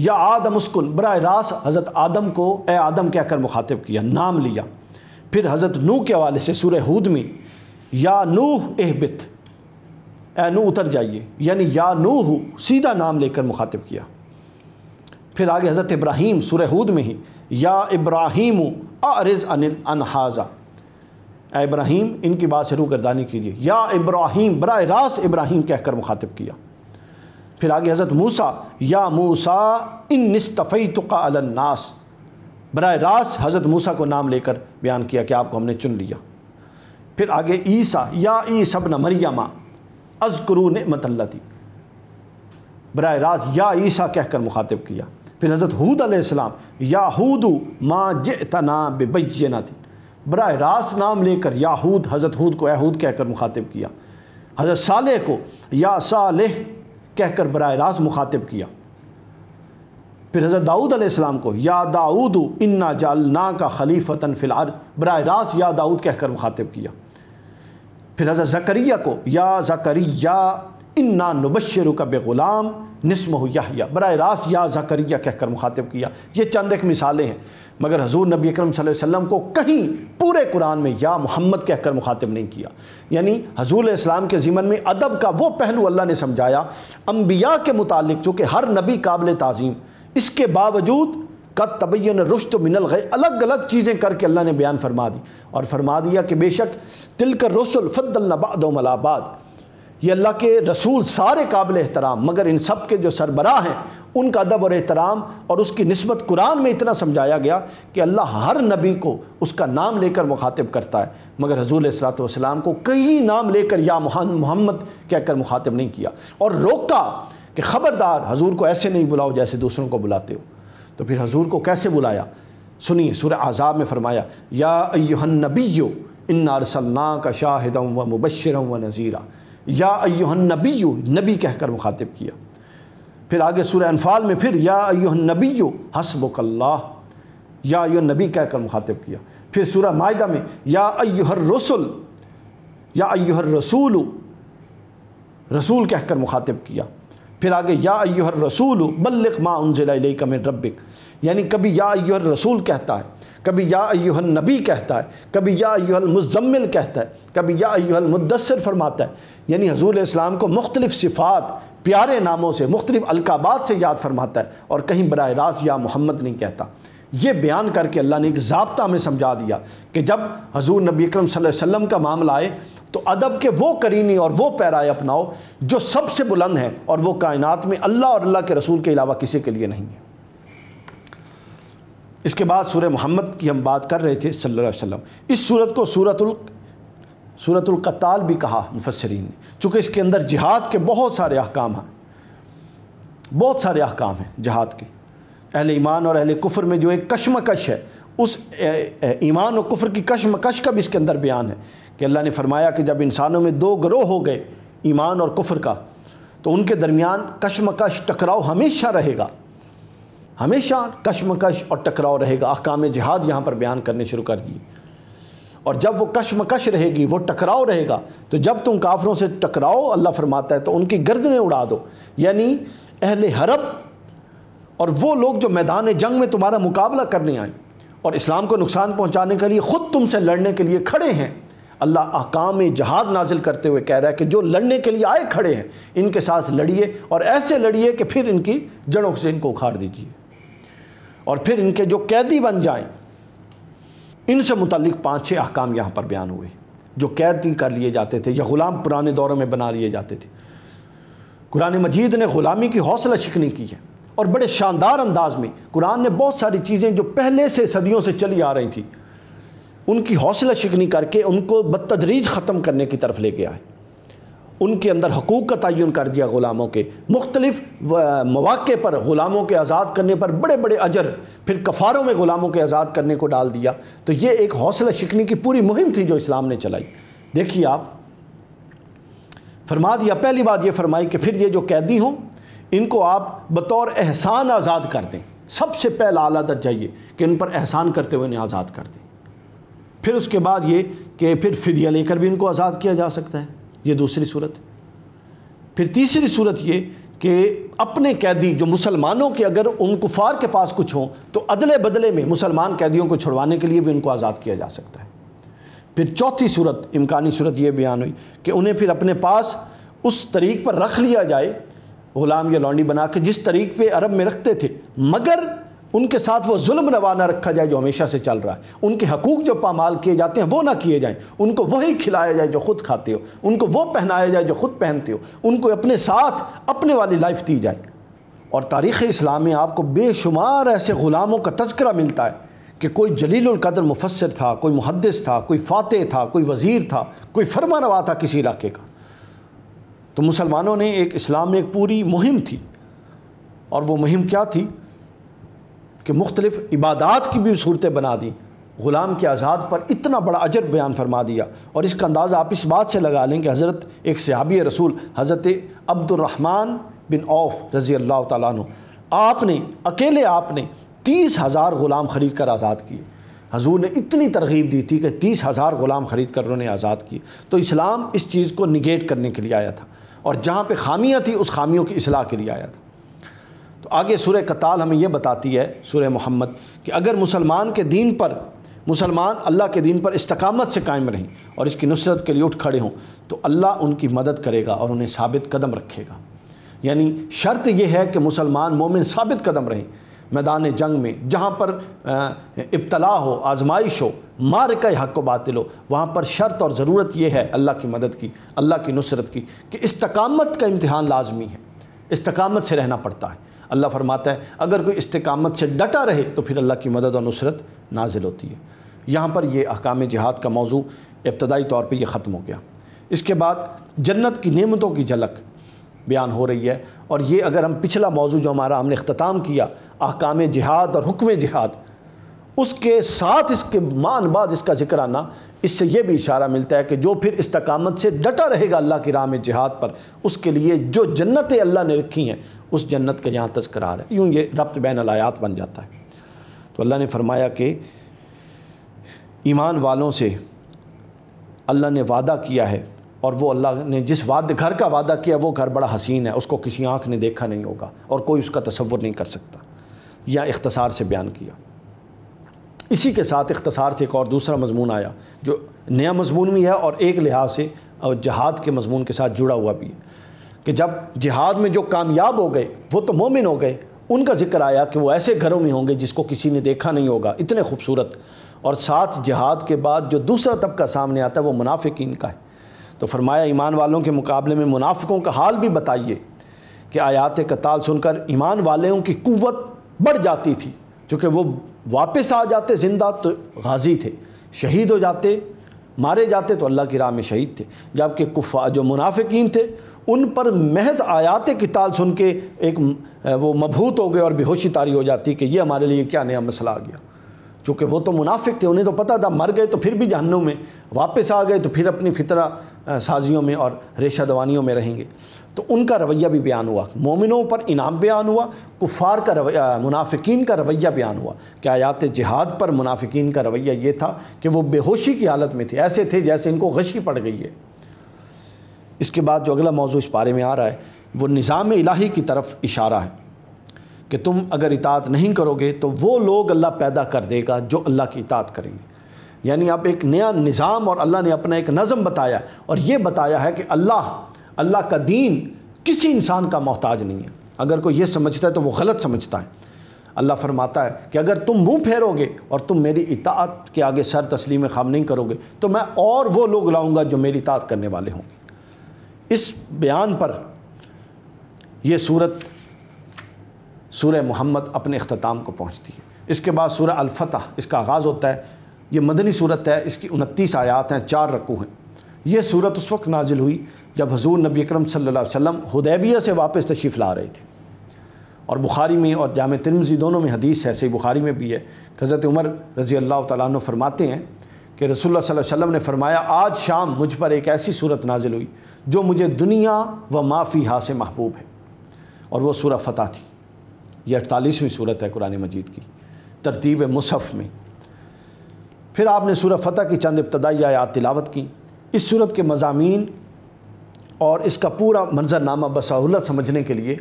या आदमस्कुन बर रास हज़रत आदम को ए आदम कहकर मुखातब किया नाम लिया फिर हज़रत नू के हवाले से सूर हूद में या नूह एहबित ए नू उतर जाइए यानी या नू सीधा नाम लेकर मुखातब किया फिर आगे हज़रत इब्राहिम सुरहूद में ही या इब्राहिम अरज अनिल अनहाजा अब्राहिम इनकी बात से रूगरदानी कीजिए या इब्राहिम बर रास इब्राहिम कहकर मुखातब किया फिर आगे हज़रत मूसा या मूसा इन नस्तफ़ी अलन्नास बर रास हज़रत मूसा को नाम लेकर बयान किया कि आपको हमने चुन लिया फिर आगे ईसा या ई सब न मरियमा अजकरू ने मतलती बर रास या ईसा कहकर मुखातब किया फिर हज़रत हूद आसमाम याहूद माँ जता नाम बेबैना थी बर रास्त नाम लेकर याहूद हज़रत हूद को अहूद कहकर मुखातिब किया हज़रत साले को या सालह कहकर बर रास्त मुखातिब किया फिर हज़रत दाऊद आसमाम को या दाऊद इन्ना जालना का खलीफतन फ़िलार बर रास्त या दाऊद कहकर मुखातिब किया फिर हज़रत जकरिया को या जकरिया इन्ना नुबशर का बेग़ुलाम नस्म या बर रास् या जकरिया कहकर मुखातिब किया ये चंद एक मिसालें हैं मगर हजूर नबी अक्रम वसल्लम को कहीं पूरे कुरान में या मोहम्मद कहकर मुखातिब नहीं किया यानी हजूर इस्लाम के जीवन में अदब का वो पहलू अल्लाह ने समझाया अम्बिया के मुतालिक चूँकि हर नबी काबिल तज़ीम इसके बावजूद कद तबैन रुश्त मिनल गए अलग अलग चीज़ें करके अल्लाह ने बयान फरमा दी और फरमा दिया कि बेशक तिलकर रसुल फ़द्दलबाद मलाबाद ये अल्लाह के रसूल सारे काबिल एहतराम मगर इन सब के जो सरबरा हैं उनका अदब और एहतराम और उसकी नस्बत कुरान में इतना समझाया गया कि अल्लाह हर नबी को उसका नाम लेकर मुखातिब करता है मगर हजूल सलाम को कई नाम लेकर या मोहम्मद कहकर मुखातिब नहीं किया और रोका कि ख़बरदार हजूर को ऐसे नहीं बुलाओ जैसे दूसरों को बुलाते हो तो फिर हजूर को कैसे बुलाया सुनिए सुर आज़ाब में फरमाया या अयुहन नबी इन्ना रसल्ला का शाहिदम व मुबशरम व नज़ीरा या अयोहन नबी नबी कहकर मुखातिब किया फिर आगे सूर्य अनफाल में फिर या अयोहन नबी हसबुकल्ला या अयो नबी कहकर मुखातिब किया फिर सूर्य मायदा में या अयोहर रसुल या अयोहर रसूल रसूल कहकर मुखातिब किया फिर आगे या अयोहर रसूल बल्लिक माँ उनजिला कमिन रबिक यानी कभी या अयोहर रसूल कहता है कभी या अयोहल नबी कहता है कभी या अयोहल मुजम्मिल कहता है कभी या अयोहल मुदसर फरमाता है यानी हजूल इस्लाम को मुख्तलिफ़ सिफ़ात प्यारे नामों से मुख्तलिफ़ अलकाबात से याद फरमाता है और कहीं बर रास्त या मोहम्मद नहीं कहता ये बयान करके अल्लाह ने एक जबता में समझा दिया कि जब हजूर नबी अक्रम वसम का मामला आए तो अदब के वो करीने और वो पैराए अपनाओ जो सबसे बुलंद हैं और वो कायनात में अल्लाह और अल्लाह के रसूल के अलावा किसी के लिए नहीं है इसके बाद सूर मोहम्मद की हम बात कर रहे थे सल्लम वसल्लम इस सूरत को सूरतुल सूरतुल्कताल भी कहा मुफसरीन ने चूँकि इसके अंदर जिहाद के बहुत सारे अहकाम हैं बहुत सारे अहकाम हैं जहाद के अहल ईमान और अहल कुफर में जो एक कशमकश है उस ईमान और कुफर की कशमकश का भी इसके अंदर बयान है कि अल्लाह ने फरमाया कि जब इंसानों में दो ग्रोह हो गए ईमान और कुफर का तो उनके दरमियान कशमकश टकराव हमेशा रहेगा हमेशा कशमकश और टकराव रहेगा अकाम जहाद यहाँ पर बयान करने शुरू कर दिए और जब वो कशमकश रहेगी वो टकराव रहेगा तो जब तुम काफरों से टकराओ अल्लाह फरमाता है तो उनकी गर्दनें उड़ा दो यानी अहल हरब और वो लोग जो मैदान जंग में तुम्हारा मुकाबला करने आए और इस्लाम को नुकसान पहुँचाने के लिए ख़ुद तुमसे लड़ने के लिए खड़े हैं अल्लाह अकाम जहाद नाजिल करते हुए कह रहा है कि जो लड़ने के लिए आए खड़े हैं इनके साथ लड़िए और ऐसे लड़िए कि फिर इनकी जड़ों से इनको उखाड़ दीजिए और फिर इनके जो कैदी बन जाएं इनसे मुतलिक पाँच छः अहकाम यहाँ पर बयान हुए जो कैदी कर लिए जाते थे या ग़ुलाम पुराने दौरों में बना लिए जाते थे कुरान मजीद ने ग़ुलामी की हौसला शिकनी की है और बड़े शानदार अंदाज में कुरान ने बहुत सारी चीज़ें जो पहले से सदियों से चली आ रही थी उनकी हौसला शिकनी करके उनको बदतदरीज ख़त्म करने की तरफ ले गया है उनके अंदर हकूक़ का तयन कर दिया ग़ुलामों के मुख्तलिफ मौाक़े पर ग़ुलामों के आज़ाद करने पर बड़े बड़े अजर फिर कफ़ारों में ग़ुलामों के आज़ाद करने को डाल दिया तो ये एक हौसला शिकनी की पूरी मुहिम थी जो इस्लाम ने चलाई देखिए आप फरमा दिया पहली बात ये फरमाई कि फिर ये जो कैदी हों इनको आप बतौर एहसान आज़ाद कर दें सबसे पहला आला दर्जा ये कि इन पर एहसान करते हुए इन्हें आज़ाद कर दें फिर उसके बाद ये कि फिर फिदिया लेकर भी इनको आज़ाद किया जा सकता है ये दूसरी सूरत फिर तीसरी सूरत ये कि अपने कैदी जो मुसलमानों के अगर उन कुफार के पास कुछ हों तो अदले बदले में मुसलमान कैदियों को छुड़वाने के लिए भी उनको आज़ाद किया जा सकता है फिर चौथी सूरत इम्कानी सूरत ये बयान हुई कि उन्हें फिर अपने पास उस तरीक पर रख लिया जाए ग़ुलाम या लॉन्डी बना के जिस तरीक़ पे अरब में रखते थे मगर उनके साथ वो जुल्म रवा ना रखा जाए जो हमेशा से चल रहा है उनके हकूक़ जो पामाल किए जाते हैं वो ना किए जाएँ उनको वही खिलाया जाए जो खुद खाते हो उनको वो पहनाया जाए जो खुद पहनते हो उनको अपने साथ अपने वाली लाइफ दी जाए और तारीख़ इस्लाम में आपको बेशुमार ऐसे ग़ुलामों का तस्करा मिलता है कि कोई जलीलकदर मुफसर था कोई मुहदस था कोई फ़ातह था कोई वज़ीर था कोई फरमा था किसी इलाके का तो मुसलमानों ने एक इस्लाम में एक पूरी मुहिम थी और वो मुहिम क्या थी कि मुख्तलिफ़ इबादत की भी सूरतें बना दी ग़ुलाम के आज़ाद पर इतना बड़ा अजर बयान फरमा दिया और इसका अंदाज़ा आप इस बात से लगा लें कि हज़रत एक सहाबी रसूल हज़रत अब्दुलरहमान बिन औफ रज़ी अल्लाह तु आपने अकेले आपने तीस हज़ार ग़ुलाम ख़रीद कर आज़ाद किए हजूर ने इतनी तरगीब दी थी कि तीस हज़ार ग़ुलाम ख़रीद कर उन्होंने आज़ाद किए तो इस्लाम इस चीज़ को निगेट करने के लिए आया था और जहाँ पर खामियाँ थी उस खामियों की असलाह के लिए आया था तो आगे सुर कताल हमें यह बताती है सुर मोहम्मद कि अगर मुसलमान के दीन पर मुसलमान अल्लाह के दीन पर इस्तकामत से कायम रहें और इसकी नुसरत के लिए उठ खड़े हों तो अल्लाह उनकी मदद करेगा और उन्हें साबित कदम रखेगा यानी शर्त यह है कि मुसलमान मोमिन साबित कदम रहें मैदान जंग में जहाँ पर इब्तला हो आजमाइश हो मार का हक को बात लो वहाँ पर शर्त और ज़रूरत यह है अल्लाह की मदद की अल्लाह की नुसरत की कि इस्तकामत का इम्तहान लाजमी है इस्तकामत से रहना पड़ता है अल्लाह फरमाता है अगर कोई इस्तकामत से डटा रहे तो फिर अल्लाह की मदद और नुसरत नाजिल होती है यहाँ पर यह अहकाम जहाद का मौजू इब्तदाई तौर पर यह ख़त्म हो गया इसके बाद जन्नत की नियमतों की झलक बयान हो रही है और ये अगर हम पिछला मौजू जो हमारा हमने अख्ताम किया अहकाम जहाद और हुक्म जहाद उसके साथ इसके मान बाद इसका जिक्र आना इससे यह भी इशारा मिलता है कि जो फिर इस्तकामत से डटा रहेगा अल्लाह की राह में जिहाद पर उसके लिए जो जन्नतें अल्लाह ने रखी हैं उस जन्नत का यहाँ तस्करार है यूँ ये रब्त बैन अलायात बन जाता है तो अल्लाह ने फरमाया कि ईमान वालों से अल्लाह ने वादा किया है और वो अल्लाह ने जिस वाद घर का वादा किया वो घर बड़ा हसीन है उसको किसी आँख ने देखा नहीं होगा और कोई उसका तस्वुर नहीं कर सकता यह इख्तसार से बयान किया इसी के साथ इख्तसार से एक और दूसरा मजमून आया जो नया मजमून भी है और एक लिहाज से और जहाद के मजमून के साथ जुड़ा हुआ भी है कि जब जिहाद में जो कामयाब हो गए वो तो मोमिन हो गए उनका जिक्र आया कि वो ऐसे घरों में होंगे जिसको किसी ने देखा नहीं होगा इतने खूबसूरत और साथ जिहाद के बाद जो दूसरा तबका सामने आता है वो मुनाफिकीन का है तो फरमाया ईमान वालों के मुकाबले में मुनाफिकों का हाल भी बताइए कि आयात कताल सुनकर ईमान वालों की कुत बढ़ जाती थी चूँकि वो वापस आ जाते ज़िंदा तो गाजी थे शहीद हो जाते मारे जाते तो अल्लाह की राह में शहीद थे जबकि कुफा जो मुनाफिकीन थे उन पर महज आयात किताल सुन के एक वो मबहूत हो गए और बेहोशी तारी हो जाती कि ये हमारे लिए क्या नया मसला आ गया चूँकि वो तो मुनाफिक थे उन्हें तो पता था मर गए तो फिर भी जहन्नुम में वापस आ गए तो फिर अपनी फितरा साजियों में और रेशा दवानियों में रहेंगे तो उनका रवैया भी बयान हुआ मोमिनों पर इनाम बयान हुआ कुफार का रवैया मुनाफिकीन का रवैया बयान हुआ कि आयात जिहाद पर मुनाफिकीन का रवैया ये था कि वो बेहोशी की हालत में थे ऐसे थे जैसे इनको गशी पड़ गई है इसके बाद जो अगला मौजू इस बारे में आ रहा है वो निज़ाम इलाही की तरफ इशारा है कि तुम अगर इतात नहीं करोगे तो वो लोग अल्लाह पैदा कर देगा जो अल्लाह की इतात करेंगे यानी आप एक नया निज़ाम और अल्लाह ने अपना एक नज़म बताया और ये बताया है कि अल्लाह अल्लाह का दीन किसी इंसान का मोहताज नहीं है अगर कोई ये समझता है तो वो गलत समझता है अल्लाह फरमाता है कि अगर तुम मुंह फेरोगे और तुम मेरी इतात के आगे सर तस्लीम खाम नहीं करोगे तो मैं और वो लोग लाऊंगा जो मेरी इतात करने वाले होंगे इस बयान पर यह सूरत सूर मोहम्मद अपने अख्ताम को पहुँचती है इसके बाद सूर अलफ़तः इसका आगाज़ होता है ये मदनी सूरत है इसकी उनतीस आयात हैं चार रकू हैं यह सूरत उस वक्त नाजिल हुई जब हजूर नबी अक्रम सम हदैबिया से वापस तशीफ़ ला रहे थे और बुखारी में और जाम तिरमजी दोनों में हदीस है सही बुखारी में भी है हज़रत उमर रज़ी अल्लाह तु फरमाते हैं कि रसोल्ला वसम ने फरमाया आज शाम मुझ पर एक ऐसी सूरत नाजिल हुई जो मुझे दुनिया व माफ़ी हा से महबूब है और वह सूर फ़तह थी ये अड़तालीसवीं सूरत है कुरान मजीद की तरतीब मुसफ़ में फिर आपने सूरत फ़तह की चंद इब्तदाई आयात तिलावत की इस सूरत के मजामी और इसका पूरा मंजरनामा बसहूलत समझने के लिए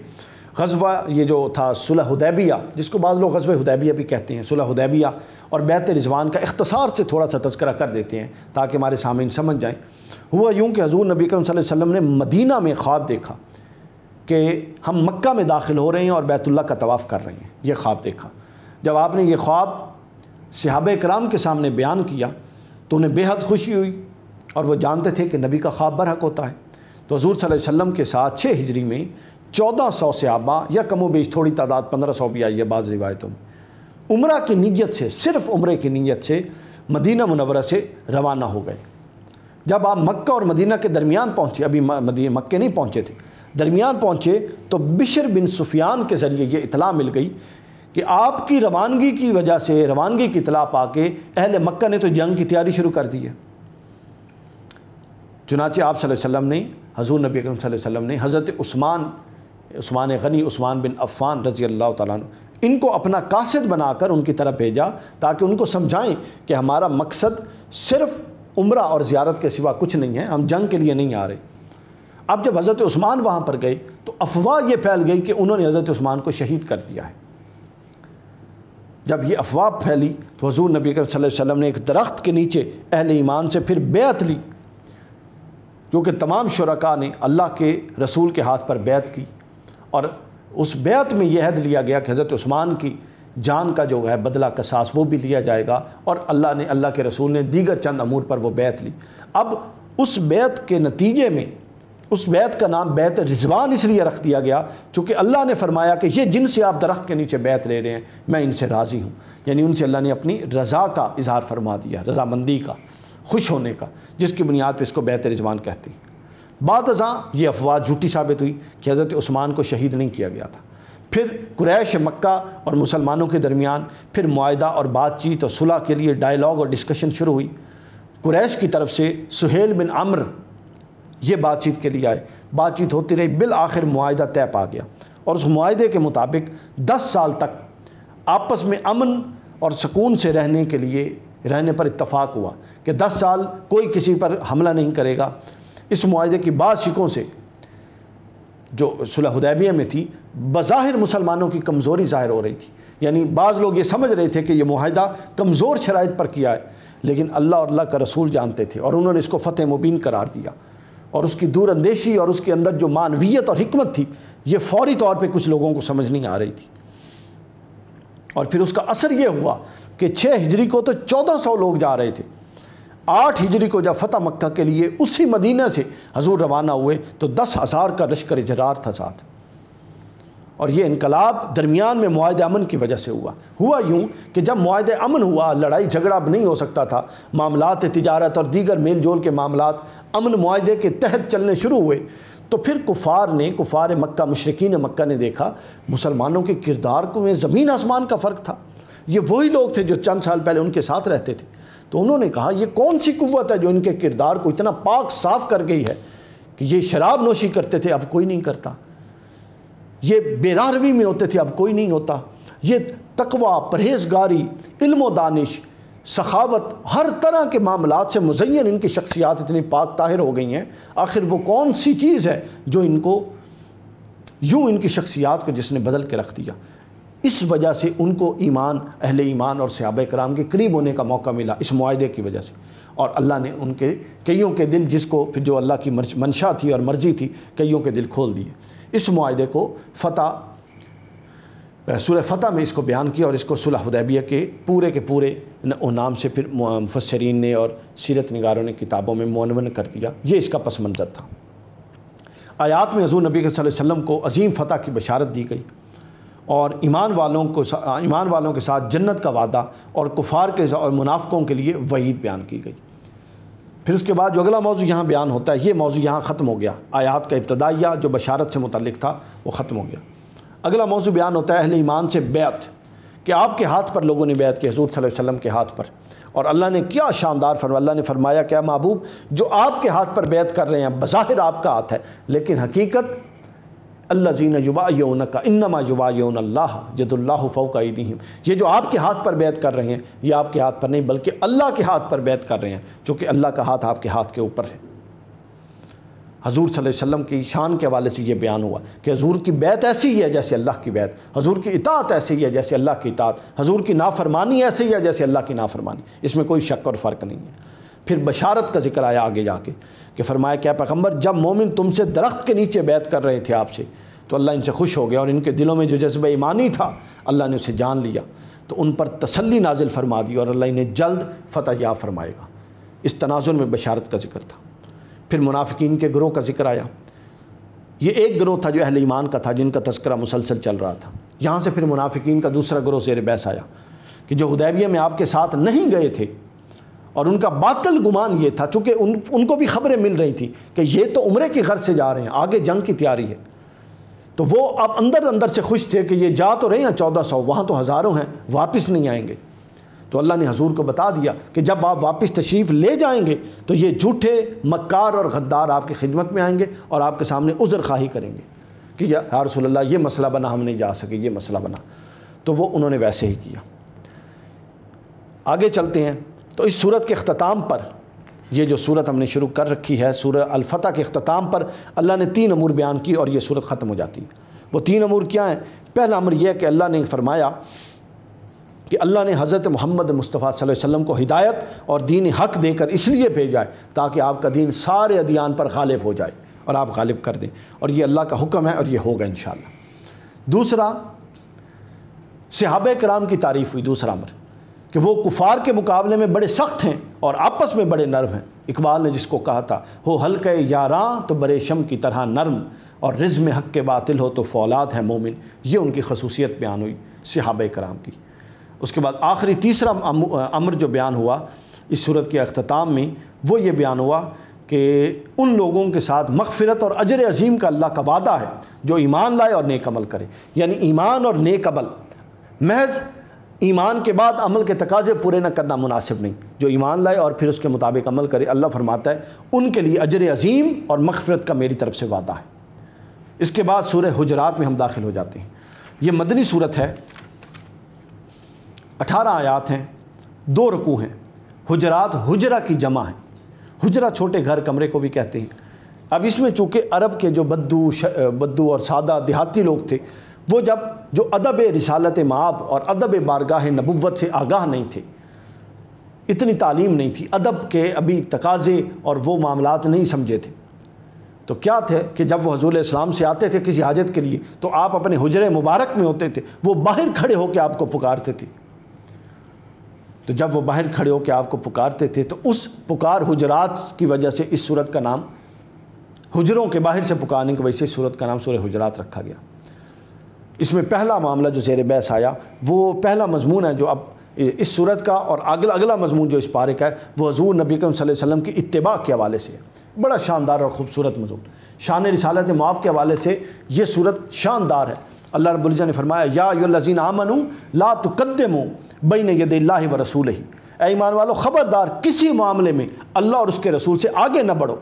गजवा ये जो था सुलह हदैबिया जिसको बाद लोग गजब हदैबिया भी कहते हैं सुलह हदैबिया और बैत रिजवान का अख्तसार से थोड़ा सा तस्करा कर देते हैं ताकि हमारे सामीन समझ जाएँ हुआ यूँ कि हजूर नबी करम वसम ने मदीना में ख्वाब देखा कि हम मक्का में दाखिल हो रहे हैं और बैतुल्ला का तवाफ़ कर रहे हैं ये ख्वाब देखा जब आपने ये ख्वाब सिहाब कराम के सामने बयान किया तो उन्हें बेहद खुशी हुई और वह जानते थे कि नबी का ख्वाब बरहक होता है तो हजूर सल्लम के साथ छः हिजरी में चौदह सौ सहाबा या कमो बेश थोड़ी तादाद पंद्रह सौ भी आई है बाज़ रिवायतों में उम्र की नीयत से सिर्फ उम्र की नीयत से मदीना मुनवरा से रवाना हो गए जब आप मक्का और मदीना के दरमियान पहुँचे अभी मक्के नहीं पहुँचे थे दरमियान पहुँचे तो बिशर बिन सुफियान के ज़रिए ये इतला मिल गई कि आपकी रवानगी की वजह से रवानगी की इतला पा के अहल मक्का ने तो जंग की तैयारी शुरू कर दी है चुनाचे आप वसम ने हजूर नबी अकरम वसम ने हज़रत उस्मान उस्मान गनी उस्मान बिन अफ़ान रज़ी अल्लाह तन इनको अपना कासद बनाकर उनकी तरफ भेजा ताकि उनको समझाएं कि हमारा मकसद सिर्फ़ उम्र और ज़्यारत के सिवा कुछ नहीं है हम जंग के लिए नहीं आ रहे अब जब हज़रत ओस्मान वहाँ पर गए तो अफवाह ये फैल गई कि उन्होंने हज़रत ओस्मान को शहीद कर दिया है जब ये अफवाह फैली तो हजूर नबी कर वसम ने एक दरख्त के नीचे अहल ईमान से फिर बैत ली क्योंकि तमाम शुरा ने अल्लाह के रसूल के हाथ पर बैत की और उस बैत में यह हद लिया गया कि हज़रत ओस्मान की जान का जो है बदला का सास वो भी लिया जाएगा और अल्लाह ने अल्लाह के रसूल ने दीगर चंद अमूर पर वो बैत ली अब उस बैत के नतीजे में उस बैत का नाम बैत रिजवान इसलिए रख दिया गया चूँकि अल्लाह ने फरमाया कि ये जिनसे आप दरख्त के नीचे बैत ले रहे हैं मैं इनसे राज़ी हूँ यानी उनसे अल्लाह ने अपनी रज़ा का इजहार फरमा दिया रजामंदी का खुश होने का जिसकी बुनियाद पर इसको बैत रिजवान कहती बाद अजा ये अफवाह झूठी साबित हुई कि हज़रत उस्मान को शहीद नहीं किया गया था फिर कुरैश मक्का और मुसलमानों के दरमियान फिर माहा और बातचीत और सुलह के लिए डायलॉग और डिस्कशन शुरू हुई कुरैश की तरफ से सुहेल बिन अम्र ये बातचीत के लिए आए बातचीत होती रही बिल आखिर माहदा तय पा गया और उस माहे के मुताबिक दस साल तक आपस में अमन और सुकून से रहने के लिए रहने पर इतफ़ाक़ हुआ कि दस साल कोई किसी पर हमला नहीं करेगा इस माहे की बाशिकों से जो सुलहदैबिया में थी बज़ाहिर मुसलमानों की कमज़ोरी ज़ाहिर हो रही थी यानी बाज़ लोग ये समझ रहे थे कि यह माहिदा कमज़ोर शराइ पर किया है लेकिन अल्लाह और अल्लाह का रसूल जानते थे और उन्होंने इसको फतेह मुबीन करार दिया और उसकी दूरंदेशी और उसके अंदर जो मानवीयत और हमत थी ये फौरी तौर पे कुछ लोगों को समझ नहीं आ रही थी और फिर उसका असर ये हुआ कि छः हिजरी को तो चौदह सौ लोग जा रहे थे आठ हिजरी को जब फतह मक्का के लिए उसी मदीना से हजूर रवाना हुए तो दस हज़ार का लश्कर जरार था साथ और ये इनकलाब दरमियान में माहद अमन की वजह से हुआ हुआ यूँ कि जब माहद अमन हुआ लड़ाई झगड़ा नहीं हो सकता था मामला तजारत और दीगर मेल जोल के मामला अमन माहदे के तहत चलने शुरू हुए तो फिर कुफार ने कुफार मक्का मशरकिन मक्का ने देखा मुसलमानों के किरदार को में ज़मीन आसमान का फ़र्क था ये वही लोग थे जो चंद साल पहले उनके साथ रहते थे तो उन्होंने कहा ये कौन सी कुत है जो इनके किरदार को इतना पाक साफ कर गई है कि ये शराब नोशी करते थे अब कोई नहीं करता ये बेरारवी में होते थे अब कोई नहीं होता ये तकवा परहेजगारी इल्म दानिश सखावत हर तरह के मामला से मुजैन इनकी शख्सियात इतनी पाक ताहिर हो गई हैं आखिर वो कौन सी चीज़ है जो इनको यूँ इनकी शख्सियात को जिसने बदल के रख दिया इस वजह से उनको ईमान अहल ईमान और सहाब कराम के करीब होने का मौका मिला इस माहे की वजह से और अल्लाह ने उनके कईयों के दिल जिसको फिर जो अल्लाह की मंशा थी और मर्ज़ी थी कईयों के दिल खोल दिए इस माहे को फतेह सूर फतेह में इसको बयान किया और इसको सुलह के पूरे के पूरे नाम से फिर मुफसरीन ने और सीरत नगारों ने किताबों में मनवन कर दिया ये इसका पस मंज़र था आयात में हजूर नबी वसम को अजीम फ़तह की बशारत दी गई और ईमान वालों को ईमान वालों के साथ जन्नत का वादा और कुफार के और मुनाफ़ों के लिए वहीद बयान की गई फिर उसके बाद जो अगला मौजू यहाँ बयान होता है ये मौजू यहाँ ख़त्म हो गया आयात का इब्तदाइया जो बशारत से मुतल था वो ख़त्म हो गया अगला मौजू बयान होता है अहल ईमान से बैत कि आपके हाथ पर लोगों ने बैत की हजूर सल्लल्लाहु अलैहि वसल्लम के हाथ पर और अल्लाह ने क्या शानदार फरमा अल्लाह ने फरमाया क्या महबूब जो आपके हाथ पर बैत कर रहे हैं बज़ाहिर आपका हाथ है लेकिन हकीकत अल्लाजीन युवा यौन का इनमा युवा यौन अल्लाह जदुल्लाह फ़ौका दीम ये जो आपके हाथ पर बैत कर रहे हैं ये आपके हाथ पर नहीं बल्कि अल्लाह के हाथ पर बैत कर रहे हैं चूँकि अल्लाह का हाथ आपके हाथ के ऊपर है हजूर सल्लम की शान के हवाले से यह बयान हुआ कि हजूर की बैत ऐसी ही है जैसे अल्लाह की बैत हजूर की इतात ऐसी ही है जैसे अल्लाह की इतात हजूर की नाफरमानी ऐसी ही है जैसे अल्लाह की नाफरमानी इसमें कोई शक और फ़र्क नहीं है फिर बशारत का जिक्र आया आगे जाके कि फरमाया क्या पैगम्बर जब मोमिन तुमसे दरख्त के नीचे बैत कर रहे थे आपसे तो अल्लाह इनसे खुश हो गया और इनके दिलों में जो जज्ब ईमानी था अल्लाह ने उसे जान लिया तो उन पर तसली नाजिल फरमा दी और अल्लाह इन्हें जल्द फ़तः या फरमाएगा इस तनाजुर में बशारत का जिक्र था फिर मुनाफिकीन के ग्रोह का जिक्र आया ये एक ग्रोह था जो अहल ईमान का था जिनका तस्करा मुसलसल चल रहा था यहाँ से फिर मुनाफिकीन का दूसरा ग्रोह जेर बहस आया कि जो उदैबिया में आपके साथ नहीं गए थे और उनका बातल गुमान ये था चूँकि उन उनको भी खबरें मिल रही थी कि ये तो उम्र के घर से जा रहे हैं आगे जंग की तैयारी है तो वो अब अंदर अंदर से खुश थे कि ये जा तो रहे हैं चौदह सौ वहाँ तो हज़ारों हैं वापस नहीं आएंगे तो अल्लाह ने हजूर को बता दिया कि जब आप वापस तशरीफ़ ले जाएंगे तो ये झूठे मक्कार और गद्दार आपकी खिदमत में आएंगे और आपके सामने उज़र खाही करेंगे कि यार रसोल्ला ये मसला बना हम नहीं जा सके ये मसला बना तो वो उन्होंने वैसे ही किया आगे चलते हैं तो इस सूरत के अख्ताम पर ये जो सूरत हमने शुरू कर रखी है सूर अलफ़तह के अख्ताम पर अल्लाह ने तीन अमूर बयान की और ये सूरत ख़त्म हो जाती है वो तीन अमूर क्या हैं पहला अमर यह कि अल्लाह ने फरमाया कि अल्लाह ने हज़रत मोहम्मद मुस्तफ़ा वसम को हिदायत और दीन हक देकर इसलिए भेजा है ताकि आपका दीन सारे अदियान पर गालिब हो जाए और आप गालिब कर दें और ये अल्लाह का हुक्म है और ये होगा इन दूसरा सिहाब कराम की तारीफ़ हुई दूसरा अमर कि वो कुफार के मुकाबले में बड़े सख्त हैं और आपस में बड़े नर्म हैं इकबाल ने जिसको कहा था हो हल्के यारा तो शम की तरह नर्म और रिज्म हक के बातिल हो तो फौलाद है मोमिन ये उनकी खसूसियत बयान हुई सिहाब कराम की उसके बाद आखिरी तीसरा अमर जो बयान हुआ इस सूरत के अख्ताम में वो ये बयान हुआ कि उन लोगों के साथ मगफरत और अजर अजीम का अल्लाह का वादा है जो ईमान लाए और नेकमल करे यानी ईमान और नेकमल महज ईमान के बाद अमल के तकाजे पूरे न करना मुनासिब नहीं जो ईमान लाए और फिर उसके मुताबिक अमल करे अल्लाह फरमाता है उनके लिए अजर अजीम और मखफरत का मेरी तरफ से वादा है इसके बाद सूर हजरात में हम दाखिल हो जाते हैं ये मदनी सूरत है अठारह आयात हैं दो रकू हैं हजरात हजरा की जमा है हजरा छोटे घर कमरे को भी कहते हैं अब इसमें चूँकि अरब के जो बद्दू बद्दू और सादा देहाती लोग थे वो जब जो अदब रिसालत माब और अदब बारगाह नबूत से आगाह नहीं थे इतनी तालीम नहीं थी अदब के अभी तकाजे और वो मामला नहीं समझे थे तो क्या थे कि जब वो हजूल इस्लाम से आते थे किसी हाजत के लिए तो आप अपने हजर मुबारक में होते थे वो बाहर खड़े होकर आपको पुकारते थे तो जब वो बाहर खड़े होकर आपको पुकारते थे तो उस पुकार हजरात की वजह से इस सूरत का नाम हजरों के बाहर से पुकारने की वजह से सूरत का नाम सूर्य हजरात रखा गया इसमें पहला मामला जो जेर बहस आया वो पहला मजमून है जो अब इस सूरत का और अगला अगला मजमून जो इस पारे का है वह हजूर नबी करम वसम की इतबा के हवाले से है बड़ा शानदार और ख़ूबसूरत मजमून शान रिसालत मुआब के हवाले से यह सूरत शानदार है अल्लाह रबुलजा ने फरमाया याजीन आमनू ला बई बैन यद व रसूल ही ऐमान वालों ख़बरदार किसी मामले में अल्लाह और उसके रसूल से आगे न बढ़ो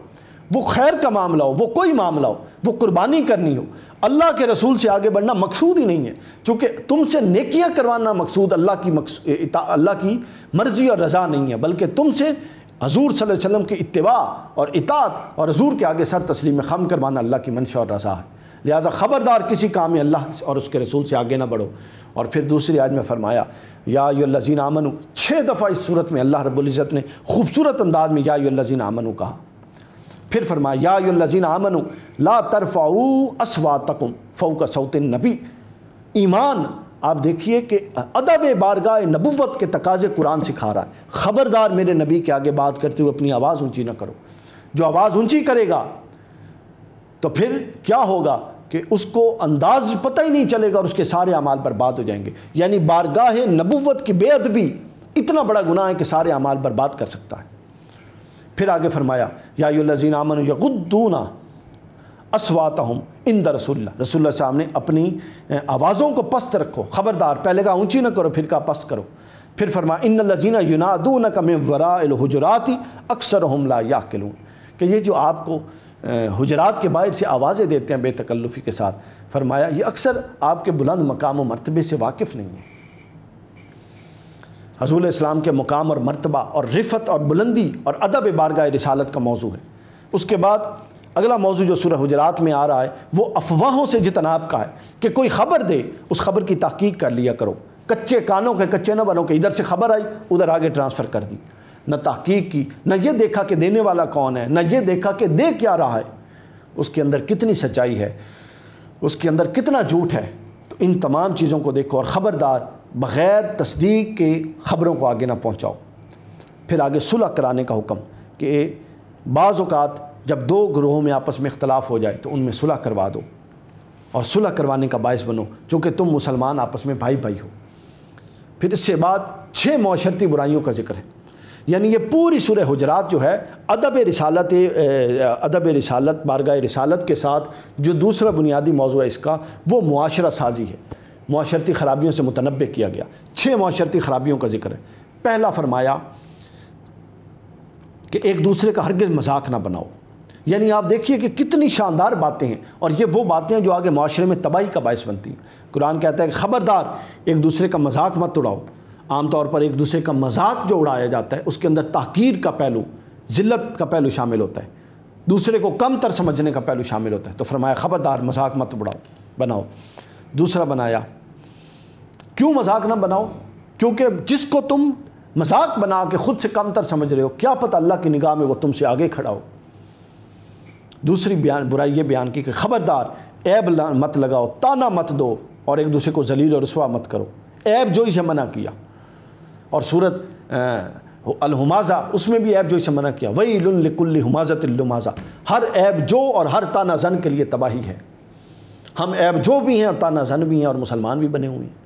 वो खैर का मामला हो वो कोई मामला हो वो कुर्बानी करनी हो अल्लाह के रसूल से आगे बढ़ना मकसूद ही नहीं है चूँकि तुमसे नेकियाँ करवाना मकसूद अल्लाह की अल्लाह की मर्ज़ी और रज़ा नहीं है बल्कि तुमसे हजूर वसल्लम की इतवा और इतात और हजूर के आगे सर तस्लीम खम करवाना अल्लाह की मंशा और रज़ा है लिहाजा ख़बरदार किसी काम में अल्लाह और उसके रसूल से आगे ना बढ़ो और फिर दूसरी आज में फरमाया या लजीन छः दफ़ा इस सूरत में अल्लाह रब्ज़त ने खूबसूरत अंदाज में या लजीन कहा फिर फरमायाज़ी लजीन ला तरफ़ाऊ असवा तकुम का सौत नबी ईमान आप देखिए कि अदब बारगाह नबुवत के तकाजे कुरान सिखा रहा है ख़बरदार मेरे नबी के आगे बात करते हुए अपनी आवाज़ ऊँची ना करो जो आवाज़ ऊँची करेगा तो फिर क्या होगा कि उसको अंदाज पता ही नहीं चलेगा और उसके सारे अमाल बर्बाद हो जाएंगे यानी बारगाह नबूवत की बेअदबी इतना बड़ा गुनाह है कि सारे अमाल बर्बाद कर सकता है फिर आगे फरमाया याजीन आमन यदूना असवात हम इंद रसुल्ला रसुल्ला साहब ने अपनी आवाज़ों को पस्त रखो ख़बरदार पहले का ऊंची ना करो फिर का पस्त करो फिर फरमा इन लजीना न कम वराजुराती अक्सर हम ला याकिलून कि ये जो आपको हजरात के बाहर से आवाज़ें देते हैं बेतकल्लुफ़ी के साथ फरमाया ये अक्सर आपके बुलंद मकाम व मरतबे से वाकिफ़ नहीं है हजूल इस्लाम के मुकाम और मरतबा और रिफत और बुलंदी और अदब बारगा रिसालत का मौजू है उसके बाद अगला मौजू जो सूर हजरात में आ रहा है वो अफवाहों से जितनाब का है कि कोई ख़बर दे उस खबर की तहकीक कर लिया करो कच्चे कानों के कच्चे न बनो के इधर से खबर आई उधर आगे ट्रांसफ़र कर दी न तहकीक की न ये देखा कि देने वाला कौन है न ये देखा कि दे क्या रहा है उसके अंदर कितनी सच्चाई है उसके अंदर कितना झूठ है तो इन तमाम चीज़ों को देखो और ख़बरदार बग़ैर तस्दीक के ख़बरों को आगे ना पहुँचाओ फिर आगे सुलह कराने का हुक्म कि बाज़ात जब दो ग्रोहों में आपस में इख्तलाफ हो जाए तो उनमें सुलह करवा दो और सुलह करवाने का बायस बनो चूँकि तुम मुसलमान आपस में भाई भाई हो फिर इससे बाद छः माशरती बुराइयों का जिक्र है यानी ये पूरी सुर हजरात जो है अदब रिसालत अदब रिसालत बारगाह रिसालत के साथ जो दूसरा बुनियादी मौजू है इसका वो मुआरा साजी है माशरती ख़राबियों से मुतनबे किया गया छः माशरती ख़राबियों का जिक्र है पहला फरमाया कि एक दूसरे का हरगिज़ मजाक ना बनाओ यानी आप देखिए कि कितनी शानदार बातें हैं और ये वो बातें हैं जो आगे माशरे में तबाही का बायस बनती हैं कुरान कहता है कि ख़बरदार एक दूसरे का मजाक मत उड़ाओ आमतौर पर एक दूसरे का मजाक जो उड़ाया जाता है उसके अंदर तहकीर का पहलू ज़िल्लत का पहलू शामिल होता है दूसरे को कम तर समझने का पहलू शामिल होता है तो फरमाया ख़बरदार मजाक मत उड़ाओ बनाओ दूसरा बनाया क्यों मजाक ना बनाओ क्योंकि जिसको तुम मजाक बना के ख़ुद से कमतर समझ रहे हो क्या पता अल्लाह की निगाह में वो तुमसे आगे खड़ा हो दूसरी बयान बुराई ये बयान की कि ख़बरदार ऐब मत लगाओ ताना मत दो और एक दूसरे को जलील और रसवा मत करो ऐब जो इसे मना किया और सूरत अलहुमाजा उसमें भी ऐब जोई से मना किया वही लकुल्ली हमाजतमाजा हर ऐब जो और हर ताना जन के लिए तबाही है हम ऐब जो भी हैं ताना जन भी हैं और मुसलमान भी बने हुए हैं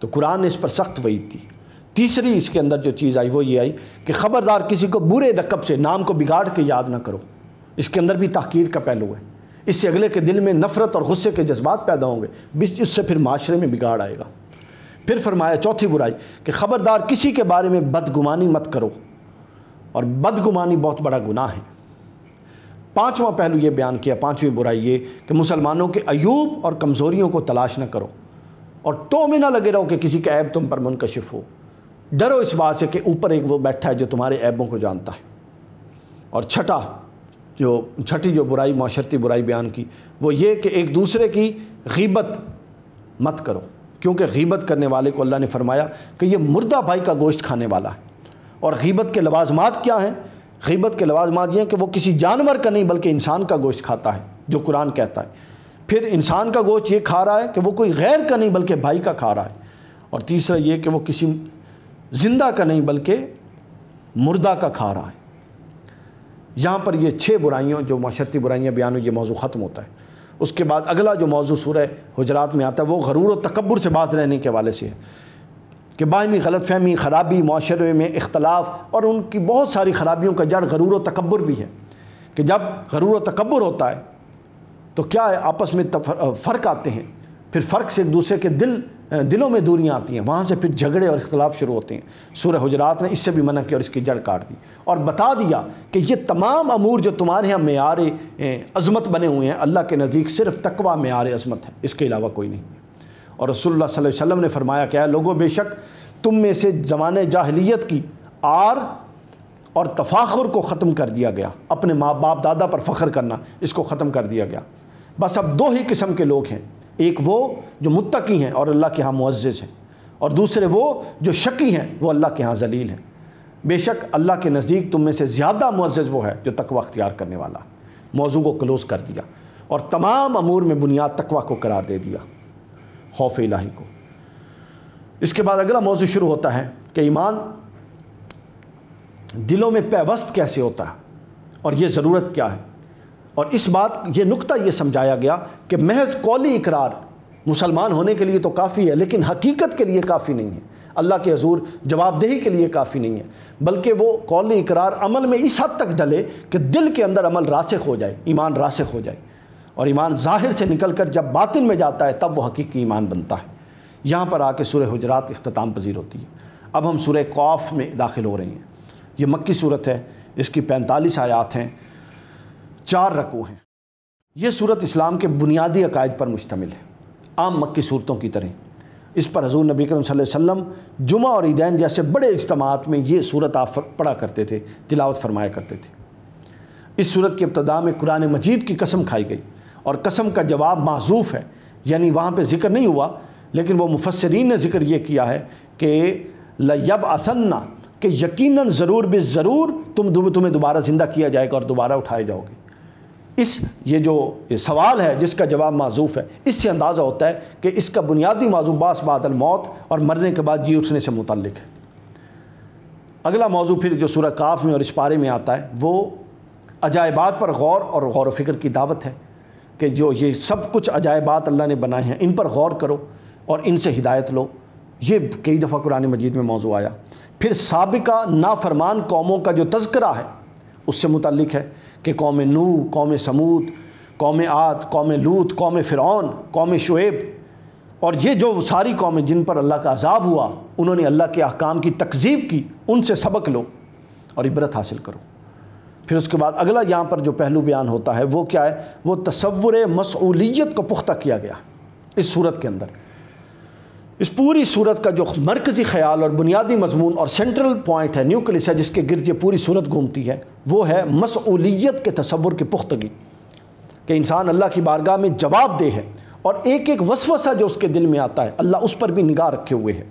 तो कुरान ने इस पर सख्त वही थी तीसरी इसके अंदर जो चीज़ आई वो ये आई कि ख़बरदार किसी को बुरे रकब से नाम को बिगाड़ के याद ना करो इसके अंदर भी तहकीर का पहलू है इससे अगले के दिल में नफ़रत और गुस्से के जज्बात पैदा होंगे इससे फिर माशरे में बिगाड़ आएगा फिर फरमाया चौथी बुराई कि ख़बरदार किसी के बारे में बदगुमानी मत करो और बदगुमानी बहुत बड़ा गुनाह है पाँचवा पहलू ये बयान किया पाँचवीं बुराई ये कि मुसलमानों के अयूब और कमज़ोरियों को तलाश न करो और तो में ना लगे रहो कि किसी का ऐब तुम पर मुनकशिफ हो डरो इस बात से कि ऊपर एक वो बैठा है जो तुम्हारे ऐबों को जानता है और छठा जो छठी जो बुराई माशरती बुराई बयान की वो ये कि एक दूसरे की गीबत मत करो क्योंकि गीबत करने वाले को अल्लाह ने फरमाया कि ये मुर्दा भाई का गोश्त खाने वाला है और गीबत के लवाजमात क्या हैं गीबत के लवाजमात ये हैं कि वो किसी जानवर का नहीं बल्कि इंसान का गोश्त खाता है जो कुरान कहता है फिर इंसान का गोश्त ये खा रहा है कि वो कोई गैर का नहीं बल्कि भाई का खा रहा है और तीसरा ये कि वो किसी जिंदा का नहीं बल्कि मुर्दा का खा रहा है यहाँ पर ये छः बुराइयों जो माशरती बुराइयाँ बयान हुई ये मौजू ख़त्म होता है उसके बाद अगला जो मौजू सूर हजरात में आता है वो गरूर और तकबर से बात रहने के हवाले से है कि बाहमी गलत फहमी ख़राबी माशरे में इख्तलाफ और उनकी बहुत सारी खराबियों का जड़ गरूर व तकबर भी है कि जब गरूर व तकबर होता है तो क्या है आपस में फ़र्क आते हैं फिर फ़र्क से एक दूसरे के दिल दिलों में दूरियाँ आती हैं वहाँ से फिर झगड़े और इख्तलाफ शुरू होते हैं सूर्य हजरात ने इससे भी मना किया और इसकी जड़ काट दी और बता दिया कि ये तमाम अमूर जो तुम्हारे यहाँ मैार अज़मत बने हुए हैं अल्लाह के नज़दीक सिर्फ तकवा मैार अज़मत है इसके अलावा कोई नहीं है और रसोल्ला वसम ने फरमाया क्या है लोगों बेशक तुम में से जमान जाहलीत की आर और तफाखुर को ख़त्म कर दिया गया अपने माँ बाप दादा पर फ़ख्र करना इसको ख़त्म कर दिया गया बस अब दो ही किस्म के लोग हैं एक वो जो मुत्तकी हैं और अल्लाह के यहाँ मुज्ज़ हैं और दूसरे वो जो शकी हैं वो अल्लाह के यहाँ जलील हैं बेशक अल्लाह के नज़दीक तुम में से ज़्यादा मुआज़ वो है जो तकवा अख्तियार करने वाला मौजू को क्लोज़ कर दिया और तमाम अमूर में बुनियाद तकवा को करार दे दिया खौफ इलाही को इसके बाद अगला मौजू शुरू होता है कि ईमान दिलों में पैवस्त कैसे होता है और ये ज़रूरत क्या है और इस बात ये नुक्ता ये समझाया गया कि महज कौली इकरार मुसलमान होने के लिए तो काफ़ी है लेकिन हकीकत के लिए काफ़ी नहीं है अल्लाह के हजूर जवाबदेही के लिए काफ़ी नहीं है बल्कि वो कौली इकरार अमल में इस हद तक डले कि दिल के अंदर अमल रासिक हो जाए ईमान रासिक हो जाए और ईमान ज़ाहिर से निकल कर जब बातिन में जाता है तब वह हकीकी ईमान बनता है यहाँ पर आके सुर हजरात अख्ताम पजीर होती है अब हम सूर्य कौफ में दाखिल हो रही हैं ये मक्की सूरत है इसकी पैंतालीस आयात हैं चार रकू हैं यह सूरत इस्लाम के बुनियादी अकायद पर मुश्तमिल है आम मक्की सूरतों की तरह इस पर हजूर नबी करम वसम जुमा और ईदैन जैसे बड़े इज्तम में ये सूरत आप पढ़ा करते थे तिलावत फरमाया करते थे इस सूरत की इब्तदा में कुरान मजीद की कसम खाई गई और कसम का जवाब माजूफ़ है यानी वहाँ पर ज़िक्र नहीं हुआ लेकिन वह मुफसरीन ने ज़िक्र ये किया है कि लयब असन्ना के यकीन ज़रूर बे ज़रूर तुम तुम्हें दोबारा ज़िंदा किया जाएगा और दोबारा उठाए जाओगे इस ये जो ये सवाल है जिसका जवाब माजूफ़ है इससे अंदाज़ा होता है कि इसका बुनियादी मौजू बास बादल मौत और मरने के बाद जी उठने से मुतलक है अगला मौजू फिर जो सूरह काफ में और इस पारे में आता है वो अजायबात पर गौर और गौर वफिक्र की दावत है कि जो ये सब कुछ अजायबात अल्लाह ने बनाए हैं इन पर गौर करो और इनसे हिदायत लो ये कई दफ़ा कुरान मजीद में मौजू आया फिर सबका नाफरमान कौमों का जो तस्करा है उससे मुतलक है कि कौम नू कौम समूद कौम आत कौम लूत कौम फ़िरौन कौम शुएब और ये जो सारी कौमें जिन पर अल्लाह का अजाब हुआ उन्होंने अल्लाह के अहकाम की तकजीब की उनसे सबक लो और इबरत हासिल करो फिर उसके बाद अगला यहाँ पर जो पहलू बयान होता है वो क्या है वो तस्वुर मसूलियत को पुख्ता किया गया इस सूरत के अंदर इस पूरी सूरत का जो मरकज़ी ख्याल और बुनियादी मजमून और सेंट्रल पॉइंट है न्यूक्लिस है जिसके गिरद ये पूरी सूरत घूमती है वो है मसूलियत के तस्वुर की पुख्तगी कि इंसान अल्लाह की बारगाह में जवाब दे है और एक एक वसवसा जो उसके दिल में आता है अल्लाह उस पर भी निगाह रखे हुए है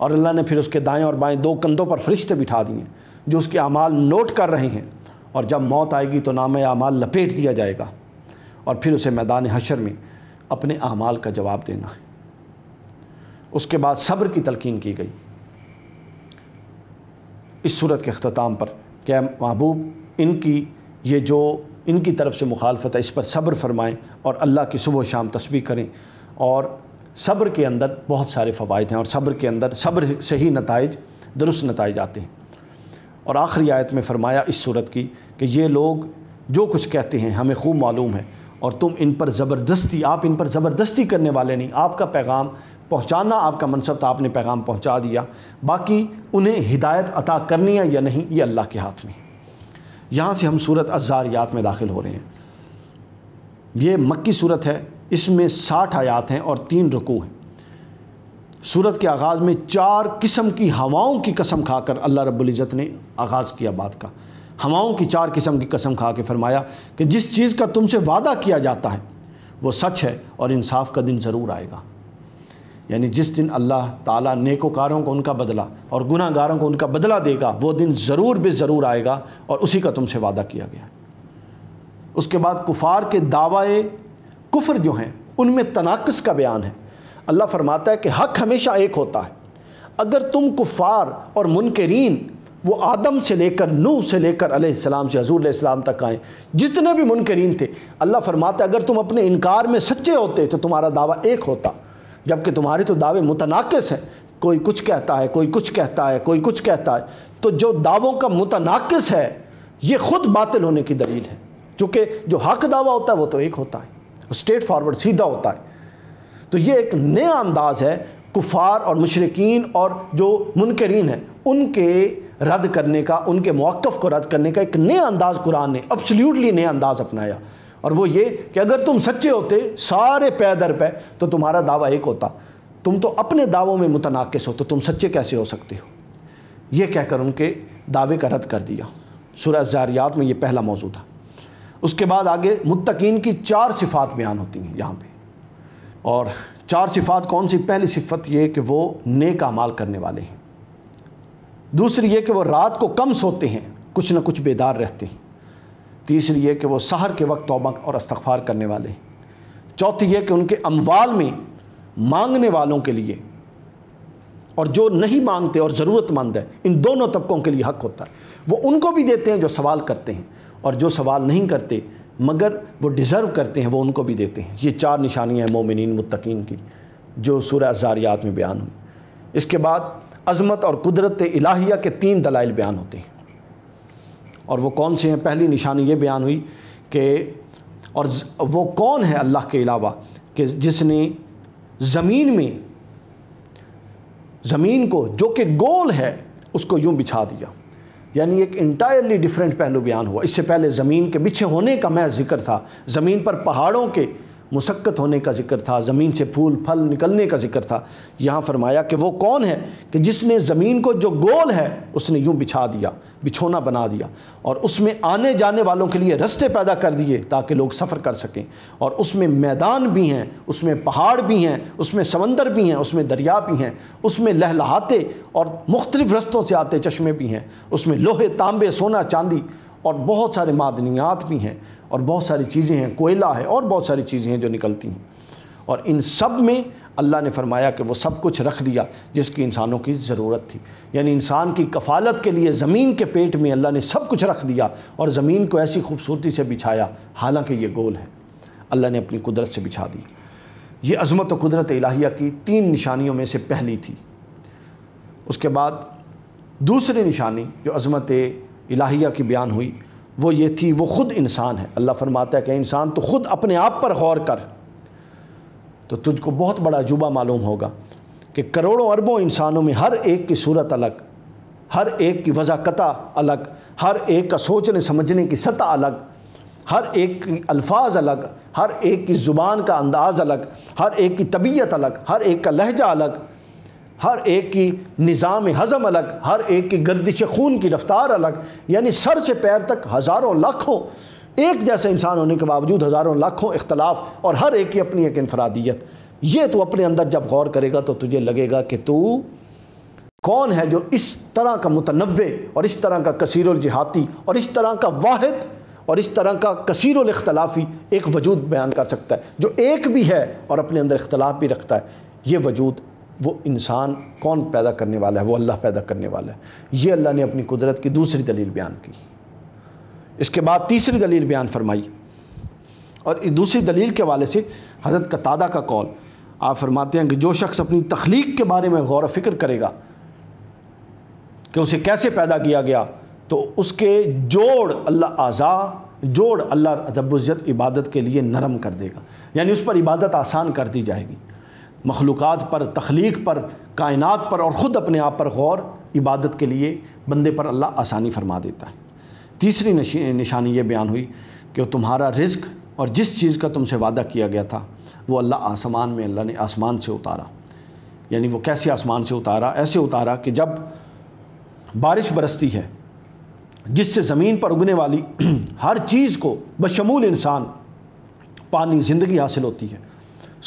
और अल्लाह ने फिर उसके दाएँ और बाएँ दो कंधों पर फरिश्ते बिठा दिए जो उसके अमाल नोट कर रहे हैं और जब मौत आएगी तो नाम अमाल लपेट दिया जाएगा और फिर उसे मैदान हशर में अपने अमाल का जवाब देना है उसके बाद सब्र की तलकिन की गई इस सूरत के अख्ताम पर क्या महबूब इनकी ये जो इनकी तरफ से मुखालफत है इस पर सब्र फरमाएँ और अल्लाह की सुबह शाम तस्वीर करें और सब्र के अंदर बहुत सारे फ़वाद हैं और सब्र के अंदर सब्र से ही नतज दुरुस्त नतज आते हैं और आखिरी आयत में फ़रमाया इस सूरत की कि ये लोग जो कुछ कहते हैं हमें खूब मालूम है और तुम इन पर ज़बरदस्ती आप इन पर ज़बरदस्ती करने वाले नहीं आपका पैगाम पहुंचाना आपका मनसब था आपने पैगाम पहुंचा दिया बाकी उन्हें हिदायत अता करनी है या नहीं ये अल्लाह के हाथ में यहाँ से हम सूरत अजारियात में दाखिल हो रहे हैं ये मक्की सूरत है इसमें साठ आयात हैं और तीन रकू हैं सूरत के आगाज़ में चार किस्म की हवाओं की कसम खाकर अल्लाह रब्ज़त ने आगाज़ किया बात का हवाओं की चार किस्म की कसम खा के फरमाया कि जिस चीज़ का तुमसे वादा किया जाता है वो सच है और इंसाफ का दिन ज़रूर आएगा यानी जिस दिन अल्लाह ताला नेकोकारों को उनका बदला और गुनागारों को उनका बदला देगा वो दिन ज़रूर भी ज़रूर आएगा और उसी का तुमसे वादा किया गया उसके बाद कुफार के दावाए कुफर जो हैं उनमें तनाकस का बयान है अल्लाह फरमाता है कि हक हमेशा एक होता है अगर तुम कुफार और मुनकरीन वो आदम से लेकर नू से लेकर अलैहिस्सलाम से हजूर अलैहिस्सलाम तक आए जितने भी मुनकरीन थे अल्लाह फरमाता अगर तुम अपने इनकार में सच्चे होते तो तुम्हारा दावा एक होता जबकि तुम्हारे तो दावे मुतनाक़ हैं कोई कुछ कहता है कोई कुछ कहता है कोई कुछ कहता है तो जो दावों का मुतनाक़ है ये ख़ुद बातिल होने की दलील है चूँकि जो हक दावा होता है वो तो एक होता है स्ट्रेट फारवर्ड सीधा होता है तो ये एक नया अंदाज है कुफार और मशरकिन और जो मुनकरीन हैं उनके रद्द करने का उनके मौक़ को रद्द करने का एक नया अंदाज़ कुरान ने अब्सोल्युटली नया अंदाज़ अपनाया और वो ये कि अगर तुम सच्चे होते सारे पैदर पे तो तुम्हारा दावा एक होता तुम तो अपने दावों में मुतनाकस हो तो तुम सच्चे कैसे हो सकते हो ये कहकर उनके दावे का रद्द कर दिया सूर्य ज़ारियात में ये पहला मौजू था उसके बाद आगे मुतकीन की चार सिफात बयान होती हैं यहाँ पर और चार सिफात कौन सी पहली सिफत ये कि वो नेक अमाल करने वाले हैं दूसरी ये कि वो रात को कम सोते हैं कुछ ना कुछ बेदार रहते हैं तीसरी ये कि वो सहर के वक्त तोबा और अस्तफ़ार करने वाले चौथी ये कि उनके अमवाल में मांगने वालों के लिए और जो नहीं मांगते और ज़रूरतमंद है इन दोनों तबकों के लिए हक होता है वो उनको भी देते हैं जो सवाल करते हैं और जो सवाल नहीं करते मगर वो डिज़र्व करते हैं वो उनको भी देते हैं ये चार निशानियाँ हैं मोमिन मतकीन की जो सूर्य ज़ारियात में बयान हुई इसके बाद अज़मत और कुदरत इलाहिया के तीन दलाइल बयान होते हैं और वो कौन से हैं पहली निशानी ये बयान हुई कि और वो कौन है अल्लाह के अलावा कि जिसने ज़मीन में ज़मीन को जो कि गोल है उसको यूँ बिछा दिया यानी एक इंटायरली डिफरेंट पहलू बयान हुआ इससे पहले ज़मीन के बिछे होने का मैं जिक्र था ज़मीन पर पहाड़ों के मुशक्कत होने का जिक्र था ज़मीन से फूल फल निकलने का जिक्र था यहाँ फरमाया कि वो कौन है कि जिसने ज़मीन को जो गोल है उसने यूँ बिछा दिया बिछोना बना दिया और उसमें आने जाने वालों के लिए रस्ते पैदा कर दिए ताकि लोग सफ़र कर सकें और उसमें मैदान भी हैं उसमें पहाड़ भी हैं उसमें समंदर भी हैं उसमें दरिया भी हैं उसमें लहलहाते और मुख्तलिफ़ रस्तों से आते चश्मे भी हैं उसमें लोहे तांबे सोना चांदी और बहुत सारे मादनियात भी हैं और बहुत सारी चीज़ें हैं कोयला है और बहुत सारी चीज़ें हैं जो निकलती हैं और इन सब में अल्लाह ने फरमाया कि वो सब कुछ रख दिया जिसकी इंसानों की ज़रूरत थी यानी इंसान की कफ़ालत के लिए ज़मीन के पेट में अल्लाह ने सब कुछ रख दिया और ज़मीन को ऐसी खूबसूरती से बिछाया हालांकि ये गोल है अल्लाह ने अपनी कुदरत से बिछा दी ये अजमत व कुदरत इलाहिया की तीन निशानियों में से पहली थी उसके बाद दूसरी निशानी जो अजमत इलाहिया की बयान हुई वो ये थी वो ख़ुद इंसान है अल्लाह फरमाता है कि इंसान तो ख़ुद अपने आप पर गौर कर तो तुझको बहुत बड़ा अजूबा मालूम होगा कि करोड़ों अरबों इंसानों में हर एक की सूरत अलग हर एक की वजाकता अलग हर एक का सोचने समझने की सतह अलग हर एक की अल्फाज अलग हर एक की ज़ुबान का अंदाज़ अलग हर एक की तबीयत अलग हर एक का लहजा अलग हर एक की निज़ाम हज़म अलग हर एक की गर्दिश खून की रफ्तार अलग यानी सर से पैर तक हज़ारों लाखों एक जैसे इंसान होने के बावजूद हज़ारों लाखों इख्तलाफ और हर एक की अपनी एक इनफरादियत ये तो अपने अंदर जब गौर करेगा तो तुझे लगेगा कि तू कौन है जो इस तरह का मुतनवे और इस तरह का कसर जिहाती और इस तरह का वाहिद और इस तरह का कसर इख्तलाफी एक वजूद बयान कर सकता है जो एक भी है और अपने अंदर इख्तलाफ भी रखता है ये वजूद वो इंसान कौन पैदा करने वाला है वो अल्लाह पैदा करने वाला है ये अल्लाह ने अपनी कुदरत की दूसरी दलील बयान की इसके बाद तीसरी दलील बयान फरमाई और इस दूसरी दलील के हवाले से हज़रत कतादा का कौल आप फरमाते हैं कि जो शख्स अपनी तख्लीक के बारे में गौर फिक्र करेगा कि उसे कैसे पैदा किया गया तो उसके जोड़ अल्लाह आज़ा जोड़ अल्लाह रबुज़त इबादत के लिए नरम कर देगा यानी उस पर इबादत आसान कर दी जाएगी मखलूक़ पर तख्लीक पर कायनात पर और ख़ुद अपने आप पर गौर इबादत के लिए बंदे पर अल्लाह आसानी फरमा देता है तीसरी निशानी ये बयान हुई कि तुम्हारा रिज्क और जिस चीज़ का तुमसे वादा किया गया था वो अल्लाह आसमान में अल्लाह ने आसमान से उतारा यानी वो कैसे आसमान से उतारा ऐसे उतारा कि जब बारिश बरसती है जिससे ज़मीन पर उगने वाली हर चीज़ को बशमूल इंसान पानी ज़िंदगी हासिल होती है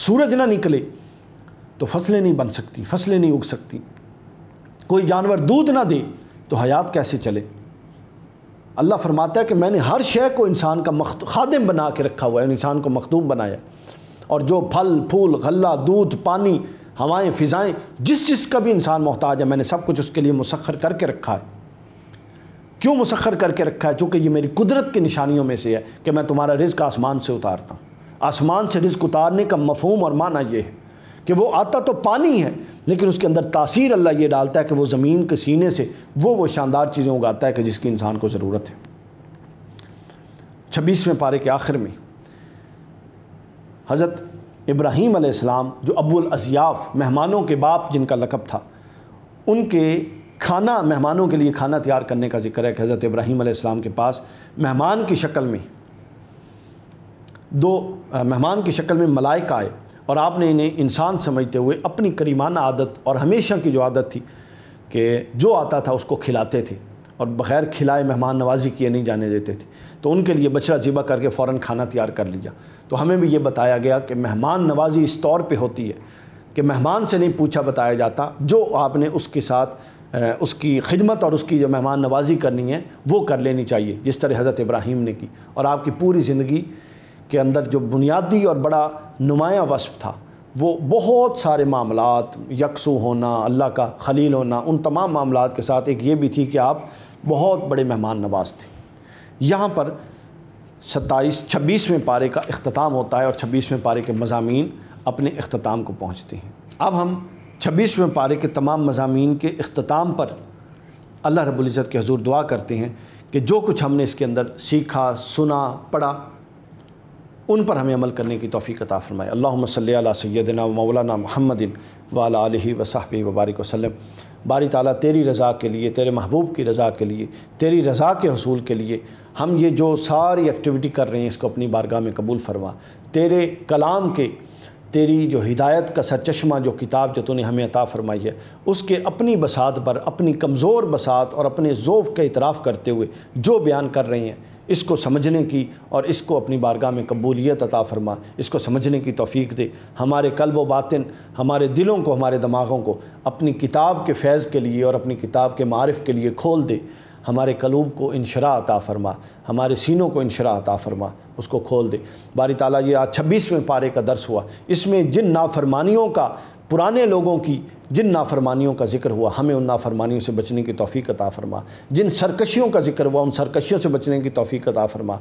सूरज ना निकले तो फसलें नहीं बन सकती फसलें नहीं उग सकती कोई जानवर दूध ना दे तो हयात कैसे चले अल्लाह फरमाता है कि मैंने हर शे को इंसान का मख्त खादम बना के रखा हुआ है इंसान को मखदूम बनाया और जो फल फूल गल्ला दूध पानी हवाएं फिजाएं जिस जिस का भी इंसान मोहताज है मैंने सब कुछ उसके लिए मुसखर करके रखा है क्यों मुसखर करके रखा है चूँकि ये मेरी कुदरत की निशानियों में से है कि मैं तुम्हारा रिज्क आसमान से उतारता हूँ आसमान से रिज्क उतारने का मफहम और माना यह है कि वो आता तो पानी है लेकिन उसके अंदर तासीर अल्लाह ये डालता है कि वो ज़मीन के सीने से वो वो शानदार चीज़ें उगाता है कि जिसकी इंसान को ज़रूरत है छब्बीसवें पारे के आखिर में हज़रत इब्राहीम जो अबुल अजियाफ़ मेहमानों के बाप जिनका लकब था उनके खाना मेहमानों के लिए खाना तैयार करने का जिक्र है कि हज़रत इब्राहीम आसमाम के पास मेहमान की शक्ल में दो मेहमान की शक्ल में मलाइक आए और आपने इन्हें इंसान समझते हुए अपनी करीमाना आदत और हमेशा की जो आदत थी कि जो आता था उसको खिलाते थे और बग़ैर खिलाए मेहमान नवाजी किए नहीं जाने देते थे तो उनके लिए बछड़ा जिबा करके फ़ौर खाना तैयार कर लिया तो हमें भी ये बताया गया कि मेहमान नवाजी इस तौर पर होती है कि मेहमान से नहीं पूछा बताया जाता जो आपने उसके साथ उसकी खिदमत और उसकी जो मेहमान नवाजी करनी है वो कर लेनी चाहिए जिस तरह हज़रत इब्राहिम ने की और आपकी पूरी ज़िंदगी के अंदर जो बुनियादी और बड़ा नुमायाँ वसफ़ था वो बहुत सारे मामला यकसू होना अल्लाह का खलील होना उन तमाम मामला के साथ एक ये भी थी कि आप बहुत बड़े मेहमान नवाज थे यहाँ पर सत्ताईस छब्बीसवें पारे का अख्ताम होता है और छब्बीसवें पारे के मजामी अपने अख्ताम को पहुँचते हैं अब हम छब्बीसवें पारे के तमाम मजामी के अख्ताम पर अल्लाह रबुल्ज़त के हजूर दुआ करते हैं कि जो कुछ हमने इसके अंदर सीखा सुना पढ़ा उन पर हमें अमल करने की तोफ़ी कता फ़रमाए अल्लाम सल सैदना मौलाना महमदिन वाल वसाहबी वबारक वसलम बारी ताली तेरी रज़ा के लिए तेरे महबूब की रज़ा के लिए तेरी रज़ा के हसूल के लिए हम ये जो सारी एक्टिविटी कर रहे हैं इसको अपनी बारगाह में कबूल फरमा तेरे कलाम के तेरी जो हिदायत का चश्मा जो किताब जो तूने हमें अता फ़रमाई है उसके अपनी बसात पर अपनी कमज़ोर बसात और अपने ज़ोफ़ का इतराफ़ करते हुए जो बयान कर रहे हैं इसको समझने की और इसको अपनी बारगाह में कबूलियत अता फरमा इसको समझने की तोफ़ी दे हमारे कल्ब व बातिन हमारे दिलों को हमारे दिमागों को अपनी किताब के फैज़ के लिए और अपनी किताब के मारफ़ के लिए खोल दे हमारे कलूब को इनशरा अता फरमा हमारे सीनों को इनशरा अता फरमा उसको खोल दे बारी ताली ये आज छब्बीसवें पारे का दर्स हुआ इसमें जिन नाफरमानियों का पुराने लोगों की जिन नाफरमानियों का जिक्र हुआ हमें उन नाफरमानियों से बचने की तोफ़ी अता फरमा जिन सरकशियों का जिक्र हुआ उन सरकशियों से बचने की तोफ़ी अता फरमा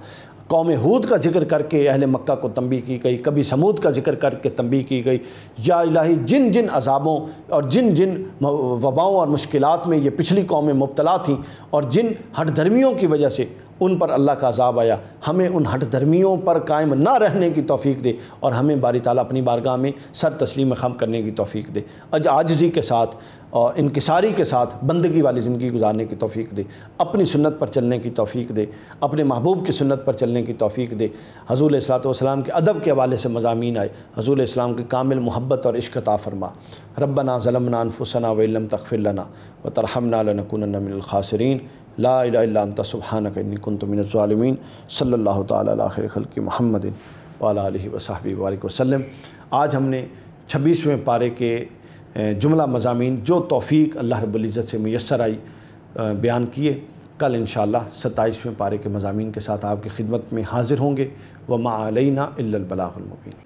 कौम हूद का जिक्र करके अहल मक्का को तंबी की गई कभी समूद का जिक्र करके तंबी की गई या इलाही जिन जिन अजाबों और जिन जिन वबाओं और मुश्किल में ये पिछली कौमें मुबतला थीं और जिन हठधर्मियों की वजह से उन पर अल्लाह का अजाब आया हमें उन हट धर्मियों पर कायम ना रहने की तोफ़ी दे और हमें बारी ताली अपनी बारगाह में सर तस्लीम खम करने की तोफ़ी दे अज आजजी के साथ और इनकसारी के साथ बंदगी वाली ज़िंदगी गुजारने की तोफ़ी दे अपनी सुन्नत पर चलने की तोफ़ी दे अपने महबूब की सुन्नत पर चलने की तोफ़ी दे हजूल सलाम के अदब के हवाले से मजामी आए हजूल इस्लाम की कामिल मोहब्बत और इश्कता फरमा रबना ज़लमना अनफुसना वम तकफ़िलना व तरहमना लनकुन मिलखासरीन ला अल्लाह सुबहानकन सल्ला तखिर खल महमदिन वाला वसाहबी वालिक वसलम आज हमने छब्बीसवें पारे के जुमला मजामी जो तोफ़ी अल्लाह रबुल्ज़त से मैसर आई बयान किए कल इन सत्ताईसवें पारे के मजामी के साथ आपकी खिदमत में हाजिर होंगे व मालना अल्लाबलामबीन